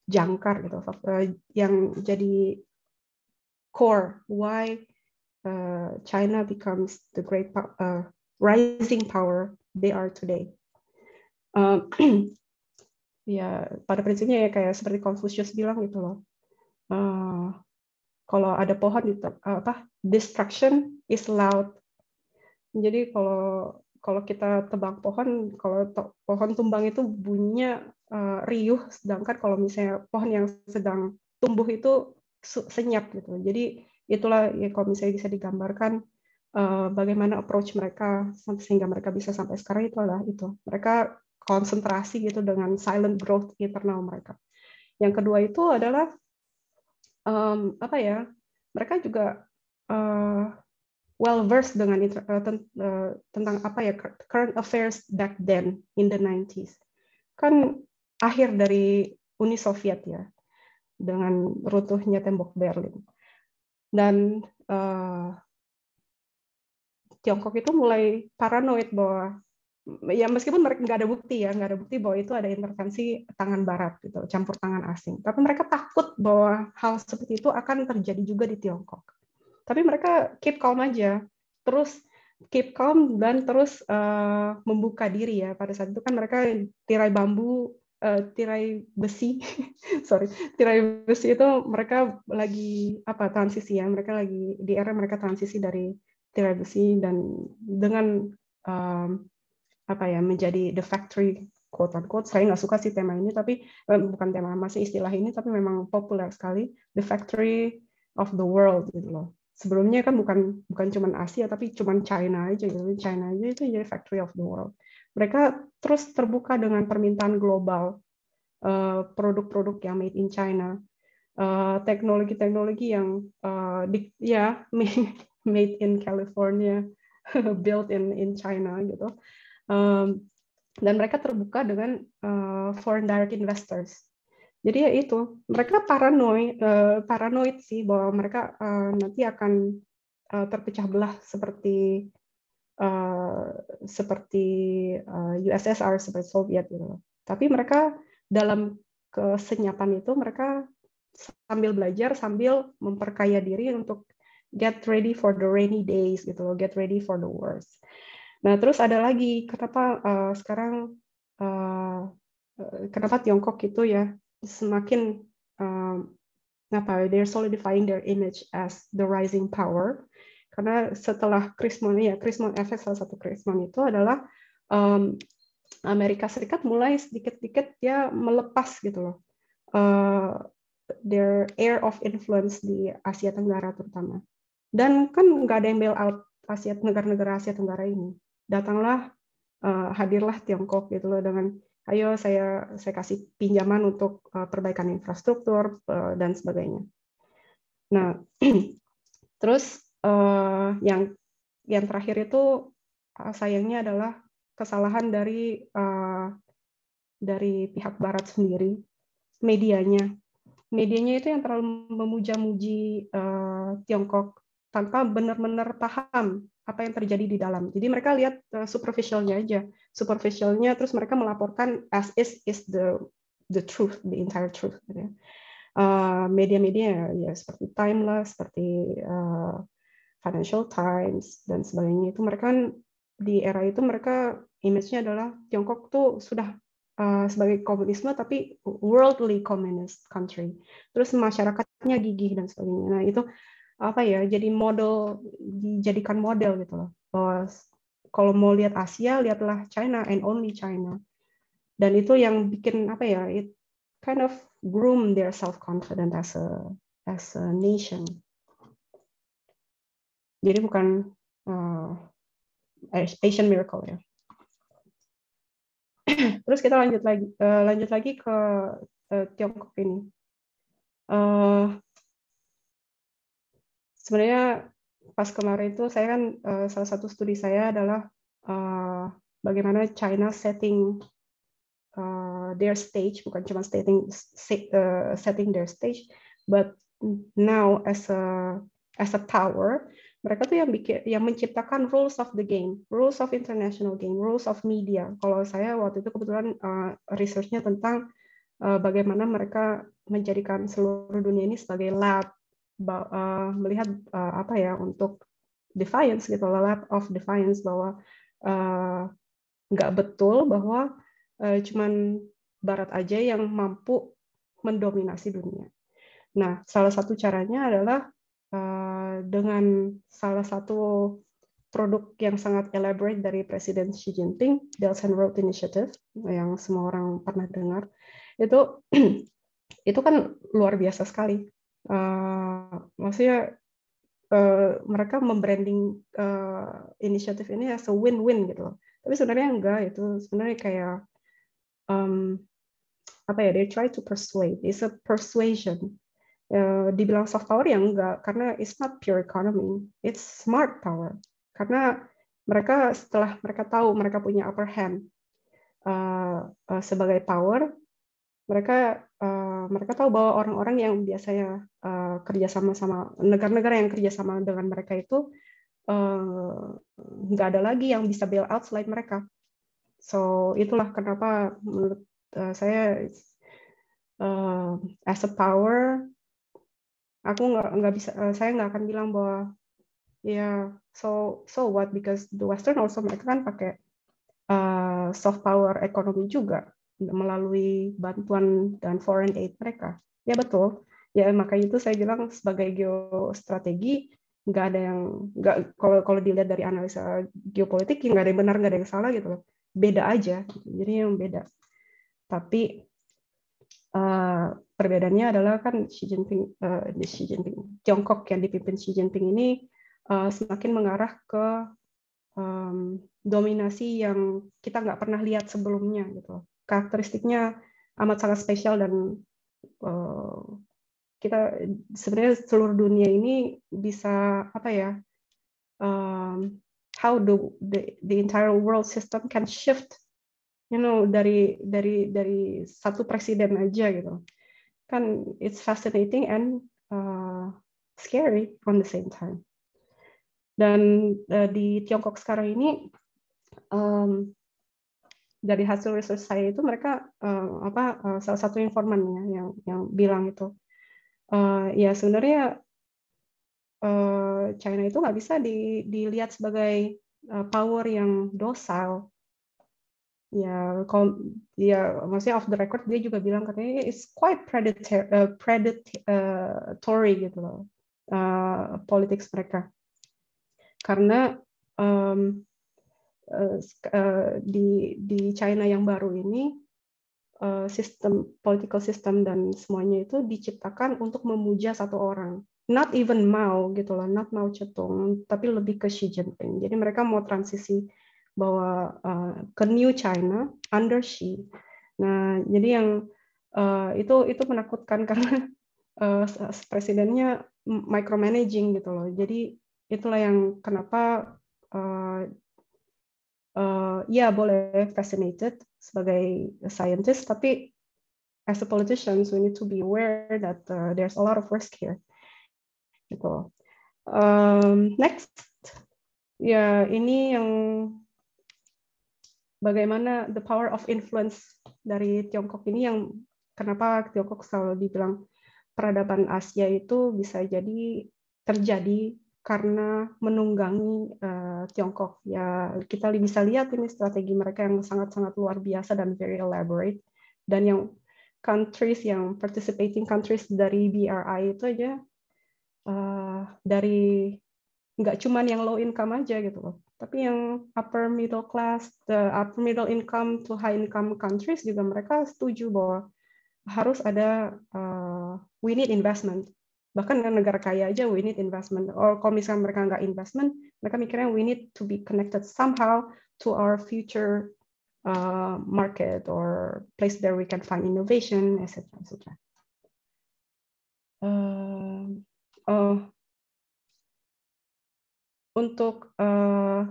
jangkar gitu, faktor yang jadi core why Uh, China becomes the great po uh, rising power they are today. Um, ya pada prinsipnya ya kayak seperti Confucius bilang gitu loh. Uh, kalau ada pohon itu apa destruction is loud. Jadi kalau kalau kita tebang pohon, kalau pohon tumbang itu bunyinya uh, riuh, sedangkan kalau misalnya pohon yang sedang tumbuh itu senyap gitu. Jadi itulah ya kalau misalnya bisa digambarkan uh, bagaimana approach mereka sehingga mereka bisa sampai sekarang itu adalah itu mereka konsentrasi gitu dengan silent growth internal mereka yang kedua itu adalah um, apa ya mereka juga uh, well versed dengan uh, tentang apa ya current affairs back then in the 90s kan akhir dari Uni Soviet ya dengan runtuhnya tembok Berlin dan uh, Tiongkok itu mulai paranoid bahwa ya meskipun mereka nggak ada bukti ya nggak ada bukti bahwa itu ada intervensi tangan barat gitu campur tangan asing tapi mereka takut bahwa hal seperti itu akan terjadi juga di Tiongkok tapi mereka keep calm aja terus keep calm dan terus uh, membuka diri ya pada saat itu kan mereka tirai bambu Eh, tirai besi, sorry, tirai besi itu mereka lagi apa transisi ya, mereka lagi di era mereka transisi dari tirai besi dan dengan um, apa ya menjadi the factory quote unquote saya nggak suka sih tema ini tapi bukan tema masih istilah ini tapi memang populer sekali the factory of the world gitu loh sebelumnya kan bukan bukan cuman Asia tapi cuman China aja gitu China aja itu jadi factory of the world mereka terus terbuka dengan permintaan global eh, produk-produk yang made in China, eh, teknologi-teknologi yang eh, di, ya made in California, built in in China gitu. Dan mereka terbuka dengan foreign direct investors. Jadi ya itu, mereka paranoid, paranoid sih bahwa mereka nanti akan terpecah belah seperti uh, seperti uh, eh, USSR seperti Soviet gitu. Tapi mereka dalam kesenyapan itu mereka sambil belajar sambil memperkaya diri untuk get ready for the rainy days gitu loh, get ready for the worst. Nah, terus ada lagi kenapa uh, sekarang uh, kenapa Tiongkok itu ya semakin uh, apa ya, they're solidifying their image as the rising power karena setelah Krismon, ya Krismon efek salah satu Krismon itu adalah um, Amerika Serikat mulai sedikit-sedikit ya melepas gitu loh uh, their air of influence di Asia Tenggara terutama. Dan kan nggak ada yang bail out Asia negara-negara Asia Tenggara ini. Datanglah uh, hadirlah Tiongkok gitu loh dengan ayo saya saya kasih pinjaman untuk uh, perbaikan infrastruktur uh, dan sebagainya. Nah, terus uh, yang yang terakhir itu uh, sayangnya adalah kesalahan dari uh, dari pihak Barat sendiri medianya medianya itu yang terlalu memuja-muji uh, Tiongkok tanpa benar-benar paham apa yang terjadi di dalam. Jadi mereka lihat uh, superficialnya aja, superficialnya terus mereka melaporkan as is is the the truth, the entire truth. Gitu ya. uh, media-media ya seperti time lah seperti Financial Times dan sebagainya itu mereka kan di era itu mereka image-nya adalah Tiongkok tuh sudah uh, sebagai komunisme tapi worldly communist country. Terus masyarakatnya gigih dan sebagainya. Nah, itu apa ya? Jadi model dijadikan model gitu loh. Bahwa kalau mau lihat Asia, lihatlah China and only China. Dan itu yang bikin apa ya? It kind of groom their self confidence as a as a nation. Jadi bukan uh, Asian miracle ya. Terus kita lanjut lagi uh, lanjut lagi ke uh, Tiongkok ini. Uh, sebenarnya pas kemarin itu saya kan uh, salah satu studi saya adalah uh, bagaimana China setting uh, their stage bukan cuma setting setting their stage but now as a as a power mereka tuh yang bikin yang menciptakan rules of the game, rules of international game, rules of media. Kalau saya waktu itu kebetulan uh, researchnya tentang uh, bagaimana mereka menjadikan seluruh dunia ini sebagai lab uh, melihat uh, apa ya untuk defiance gitu, lab of defiance bahwa nggak uh, betul bahwa uh, cuman Barat aja yang mampu mendominasi dunia. Nah, salah satu caranya adalah uh, dengan salah satu produk yang sangat elaborate dari Presiden Xi Jinping, Belt and Road Initiative, yang semua orang pernah dengar, itu itu kan luar biasa sekali. Uh, maksudnya uh, mereka membranding uh, inisiatif ini as a win-win gitu Tapi sebenarnya enggak, itu sebenarnya kayak um, apa ya? They try to persuade. It's a persuasion Eh, dibilang soft power ya enggak, karena it's not pure economy, it's smart power. Karena mereka setelah mereka tahu mereka punya upper hand eh, eh, sebagai power, mereka mereka tahu bahwa orang-orang yang biasanya uh, kerjasama sama negara-negara yang kerjasama dengan mereka itu uh, ada lagi yang bisa bail out selain mereka. So itulah kenapa menurut saya uh, as a power aku nggak nggak bisa eh, saya nggak akan bilang bahwa ya yeah, so so what because the western also mereka kan pakai uh, soft power ekonomi juga melalui bantuan dan foreign aid mereka ya betul ya makanya itu saya bilang sebagai geostrategi nggak ada yang nggak kalau kalau dilihat dari analisa geopolitik ya nggak ada yang benar nggak ada yang salah gitu loh beda aja jadi yang beda tapi Eh, perbedaannya adalah kan Xi Jinping, uh, Xi Jinping, Tiongkok yang dipimpin Xi Jinping ini uh, semakin mengarah ke um, dominasi yang kita nggak pernah lihat sebelumnya gitu. Karakteristiknya amat sangat spesial dan uh, kita sebenarnya seluruh dunia ini bisa apa ya? Um, how the, the the entire world system can shift you know dari dari dari satu presiden aja gitu kan it's fascinating and uh, scary on the same time dan uh, di Tiongkok sekarang ini um, dari hasil research saya itu mereka uh, apa uh, salah satu informannya yang yang bilang itu uh, ya sebenarnya uh, China itu nggak bisa di, dilihat sebagai uh, power yang dosal ya kalau dia ya, maksudnya off the record dia juga bilang katanya it's quite predatory, uh, eh, predatory eh, gitu loh uh, politics mereka karena um, uh, uh, di di China yang baru ini uh, sistem political system dan semuanya itu diciptakan untuk memuja satu orang not even Mao gitu loh not Mao Zedong tapi lebih ke Xi Jinping jadi mereka mau transisi bahwa uh, eh, ke New China under Xi. Nah, jadi yang uh, itu itu menakutkan karena uh, presidennya micromanaging gitu loh. Jadi itulah yang kenapa uh, uh, ya boleh fascinated sebagai scientist, tapi as a politicians we need to be aware that uh, there's a lot of risk here. Gitu. Um, next, ya ini yang bagaimana the power of influence dari Tiongkok ini yang kenapa Tiongkok selalu dibilang peradaban Asia itu bisa jadi terjadi karena menunggangi uh, Tiongkok. Ya kita bisa lihat ini strategi mereka yang sangat-sangat luar biasa dan very elaborate dan yang countries yang participating countries dari BRI itu aja uh, dari nggak cuman yang low income aja gitu loh tapi yang upper middle class, the upper middle income to high income countries juga mereka setuju bahwa harus ada uh, we need investment. Bahkan dengan negara kaya aja we need investment. Or kalau misalnya mereka nggak investment, mereka mikirnya we need to be connected somehow to our future uh, market or place where we can find innovation, etc. etc. Uh, oh, untuk eh,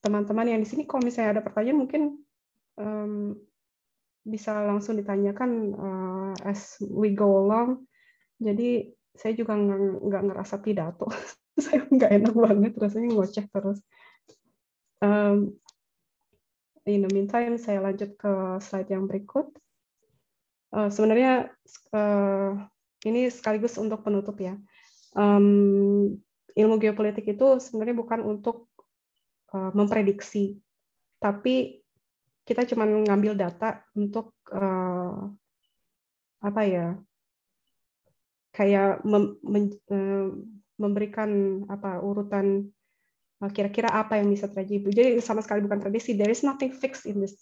teman-teman yang di sini, kalau misalnya ada pertanyaan, mungkin um, bisa langsung ditanyakan uh, as we go along. Jadi saya juga nggak ngerasa pidato. saya nggak enak banget rasanya ngoceh terus. Um, in the meantime, saya lanjut ke slide yang berikut. Uh, sebenarnya uh, ini sekaligus untuk penutup ya. Um, ilmu geopolitik itu sebenarnya bukan untuk eh, memprediksi, tapi kita cuma ngambil data untuk eh, apa ya, kayak eh, memberikan apa urutan kira-kira apa yang bisa terjadi. Jadi sama sekali bukan prediksi. There is nothing fixed in this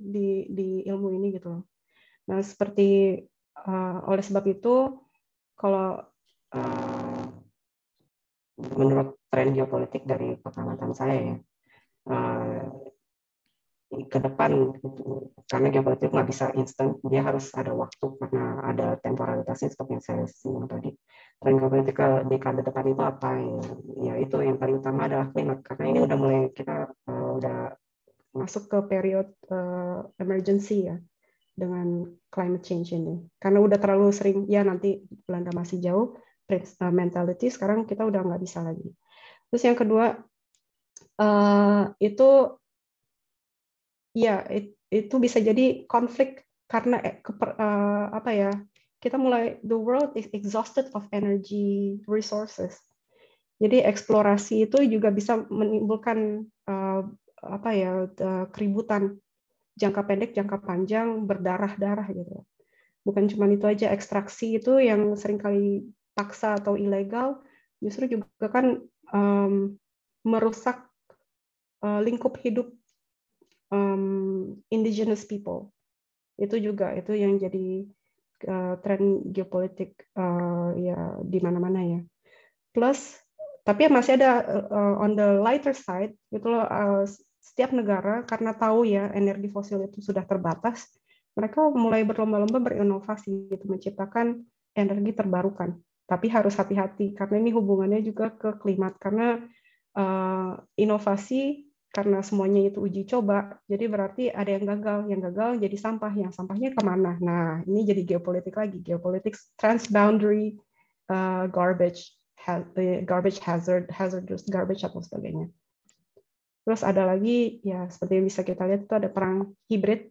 di di ilmu ini gitu loh. Nah seperti uh, oleh sebab itu kalau uh, menurut tren geopolitik dari pengamatan saya ya uh, ke depan gitu, karena geopolitik nggak bisa instan dia harus ada waktu karena ada temporalitasnya seperti yang saya singgung tadi tren geopolitik dekade depan itu apa ya, itu yang paling utama adalah klimat karena ini udah mulai kita uh, udah masuk ke periode uh, emergency ya dengan climate change ini karena udah terlalu sering ya nanti Belanda masih jauh mentality sekarang kita udah nggak bisa lagi terus yang kedua uh, itu ya it, itu bisa jadi konflik karena uh, apa ya kita mulai the world is exhausted of energy resources jadi eksplorasi itu juga bisa menimbulkan uh, apa ya uh, keributan jangka pendek jangka panjang berdarah darah gitu bukan cuma itu aja ekstraksi itu yang seringkali paksa atau ilegal justru juga kan um, merusak uh, lingkup hidup um, indigenous people itu juga itu yang jadi uh, tren geopolitik uh, ya di mana-mana ya plus tapi masih ada uh, on the lighter side itu loh uh, setiap negara karena tahu ya energi fosil itu sudah terbatas mereka mulai berlomba-lomba berinovasi gitu menciptakan energi terbarukan tapi harus hati-hati karena ini hubungannya juga ke klimat karena uh, inovasi karena semuanya itu uji coba. Jadi berarti ada yang gagal, yang gagal jadi sampah, yang sampahnya kemana? Nah ini jadi geopolitik lagi, geopolitik transboundary uh, garbage ha eh, garbage hazard, hazardous garbage atau sebagainya. Terus ada lagi ya seperti yang bisa kita lihat itu ada perang hibrid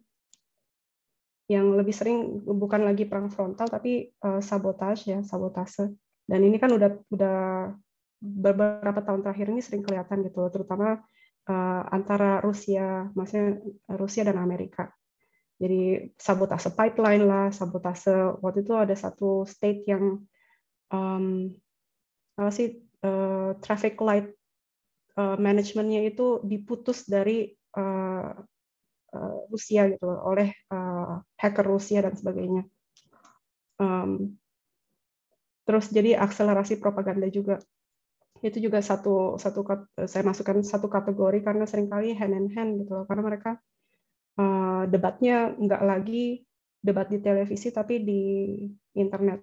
yang lebih sering bukan lagi perang frontal tapi uh, eh, sabotase ya sabotase dan ini kan udah udah beberapa tahun terakhir ini sering kelihatan gitu terutama uh, antara Rusia maksudnya Rusia dan Amerika jadi sabotase pipeline lah sabotase waktu itu ada satu state yang um, apa sih uh, traffic light uh, manajemennya itu diputus dari Eh, Rusia gitu oleh uh, hacker Rusia dan sebagainya. Um, terus jadi akselerasi propaganda juga itu juga satu satu eh, saya masukkan satu kategori karena seringkali hand in hand gitu loh karena mereka uh, debatnya nggak lagi debat di televisi tapi di internet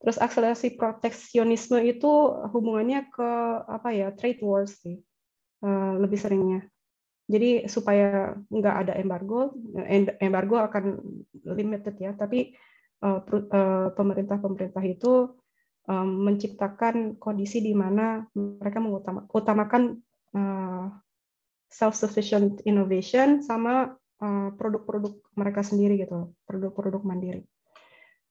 terus akselerasi proteksionisme itu hubungannya ke apa ya trade wars sih lebih seringnya jadi supaya nggak ada embargo, embargo akan limited ya. Tapi eh, eh, pemerintah-pemerintah itu eh, menciptakan kondisi di mana mereka mengutamakan self-sufficient innovation sama produk-produk mereka sendiri gitu, produk-produk mandiri.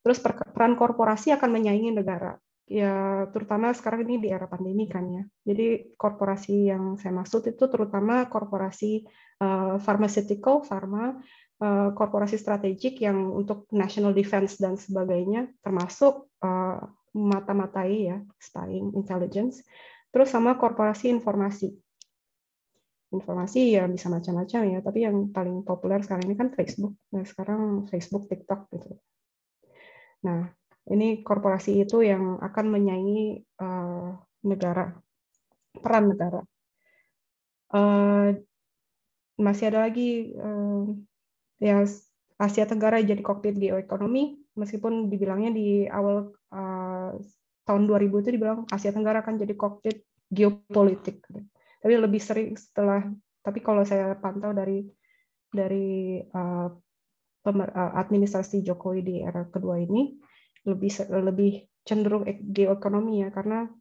Terus peran korporasi akan menyaingi negara ya terutama sekarang ini di era pandemi kan ya. Jadi korporasi yang saya maksud itu terutama korporasi uh, pharmaceutical, pharma, uh, korporasi strategik yang untuk national defense dan sebagainya, termasuk uh, mata-matai ya, spying, intelligence. Terus sama korporasi informasi. Informasi ya bisa macam-macam ya, tapi yang paling populer sekarang ini kan Facebook. Nah, sekarang Facebook, TikTok gitu. Nah, ini korporasi itu yang akan menyaingi eh, negara peran negara eh, masih ada lagi uh, ya Asia Tenggara jadi kokpit geoekonomi meskipun dibilangnya di awal uh, tahun 2000 itu dibilang Asia Tenggara akan jadi kokpit geopolitik tapi lebih sering setelah tapi kalau saya pantau dari dari administrasi Jokowi di era kedua ini lebih lebih cenderung geoekonomi ya karena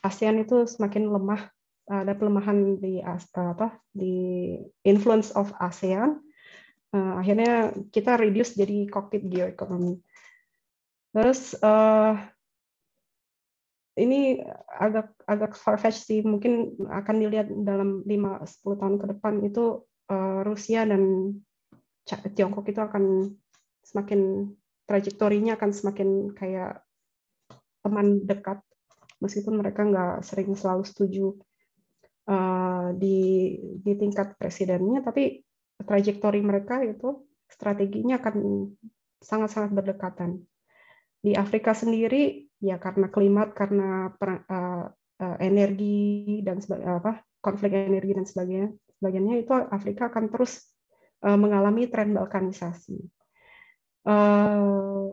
ASEAN itu semakin lemah eh, ada pelemahan di eh, apa di influence of ASEAN eh, akhirnya kita reduce jadi cockpit geoekonomi terus ini agak agak farfetch sih mungkin akan dilihat dalam 5-10 tahun ke depan itu Rusia dan Tiongkok itu akan semakin trajektorinya akan semakin kayak teman dekat meskipun mereka nggak sering selalu setuju uh, di di tingkat presidennya tapi trajektori mereka itu strateginya akan sangat-sangat berdekatan di Afrika sendiri ya karena klimat karena per, uh, uh, energi dan apa konflik energi dan sebagainya sebagainya itu Afrika akan terus mengalami tren balkanisasi Eh,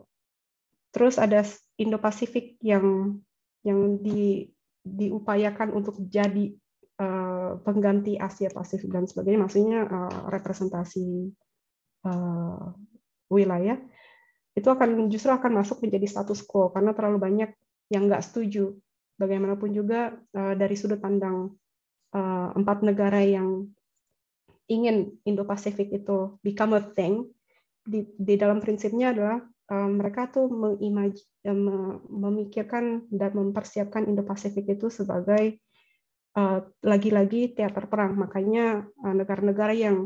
terus ada Indo-Pasifik yang yang di diupayakan untuk jadi eh, pengganti Asia Pasifik dan sebagainya, maksudnya eh, representasi wilayah itu akan justru akan masuk menjadi status quo karena terlalu banyak yang nggak setuju. Bagaimanapun juga dari sudut pandang empat negara yang ingin Indo-Pasifik itu become a thing, di, di dalam prinsipnya adalah um, mereka tuh mengimaj um, memikirkan dan mempersiapkan Indo-Pasifik itu sebagai eh, lagi-lagi uh, teater perang. Makanya negara-negara uh, yang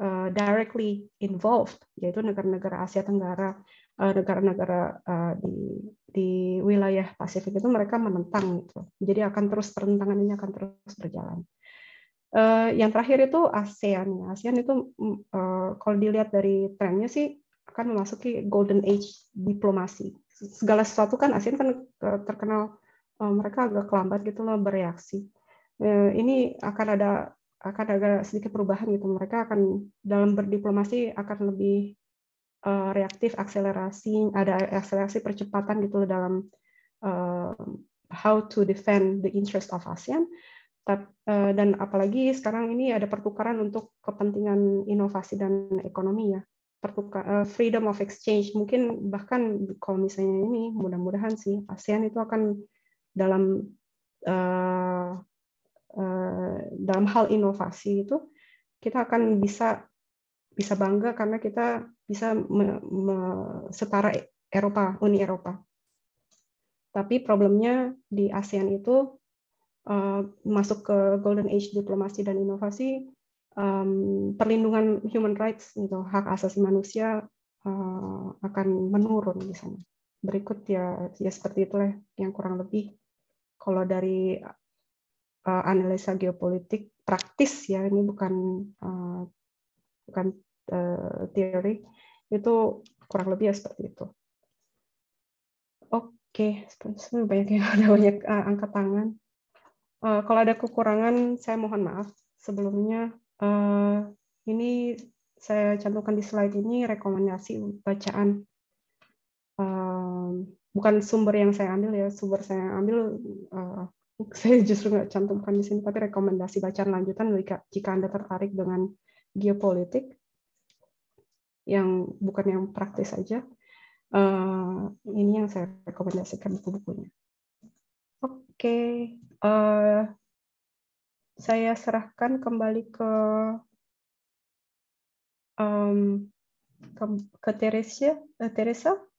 uh, directly involved, yaitu negara-negara Asia Tenggara, negara-negara uh, di di wilayah Pasifik itu mereka menentang gitu. Jadi akan terus perentangan ini akan terus berjalan. Eh, yang terakhir itu ASEAN. Ya, ASEAN itu mm, eh, kalau dilihat dari trennya sih akan memasuki golden age diplomasi. Segala sesuatu kan ASEAN kan eh, terkenal mereka agak lambat gitu loh bereaksi. ini akan ada akan ada sedikit perubahan gitu. Mereka akan dalam berdiplomasi akan lebih reaktif, akselerasi, ada akselerasi percepatan gitu dalam how to defend the interest of ASEAN. Eh, dan apalagi sekarang ini ada pertukaran untuk kepentingan inovasi dan ekonomi ya pertukar eh, freedom of exchange mungkin bahkan kalau misalnya ini mudah-mudahan sih ASEAN itu akan dalam eh, dalam hal inovasi itu kita akan bisa bisa bangga karena kita bisa me, me, setara Eropa Uni Eropa tapi problemnya di ASEAN itu Eh, masuk ke golden age diplomasi dan inovasi um, perlindungan human rights gitu hak asasi manusia uh, akan menurun di sana berikut ya ya seperti itulah yang kurang lebih kalau dari uh, analisa geopolitik praktis ya ini bukan uh, bukan uh, teori itu kurang lebih ya seperti itu oke okay. banyak yang ada banyak uh, angkat tangan Uh, kalau ada kekurangan, saya mohon maaf sebelumnya. Uh, ini saya cantumkan di slide ini rekomendasi bacaan. Uh, bukan sumber yang saya ambil ya, sumber saya ambil uh, saya justru nggak cantumkan di sini, tapi rekomendasi bacaan lanjutan jika, jika Anda tertarik dengan geopolitik yang bukan yang praktis saja. Uh, ini yang saya rekomendasikan buku-bukunya. Oke. Okay uh, saya serahkan kembali ke um, ke, ke Teresa, uh, Teresa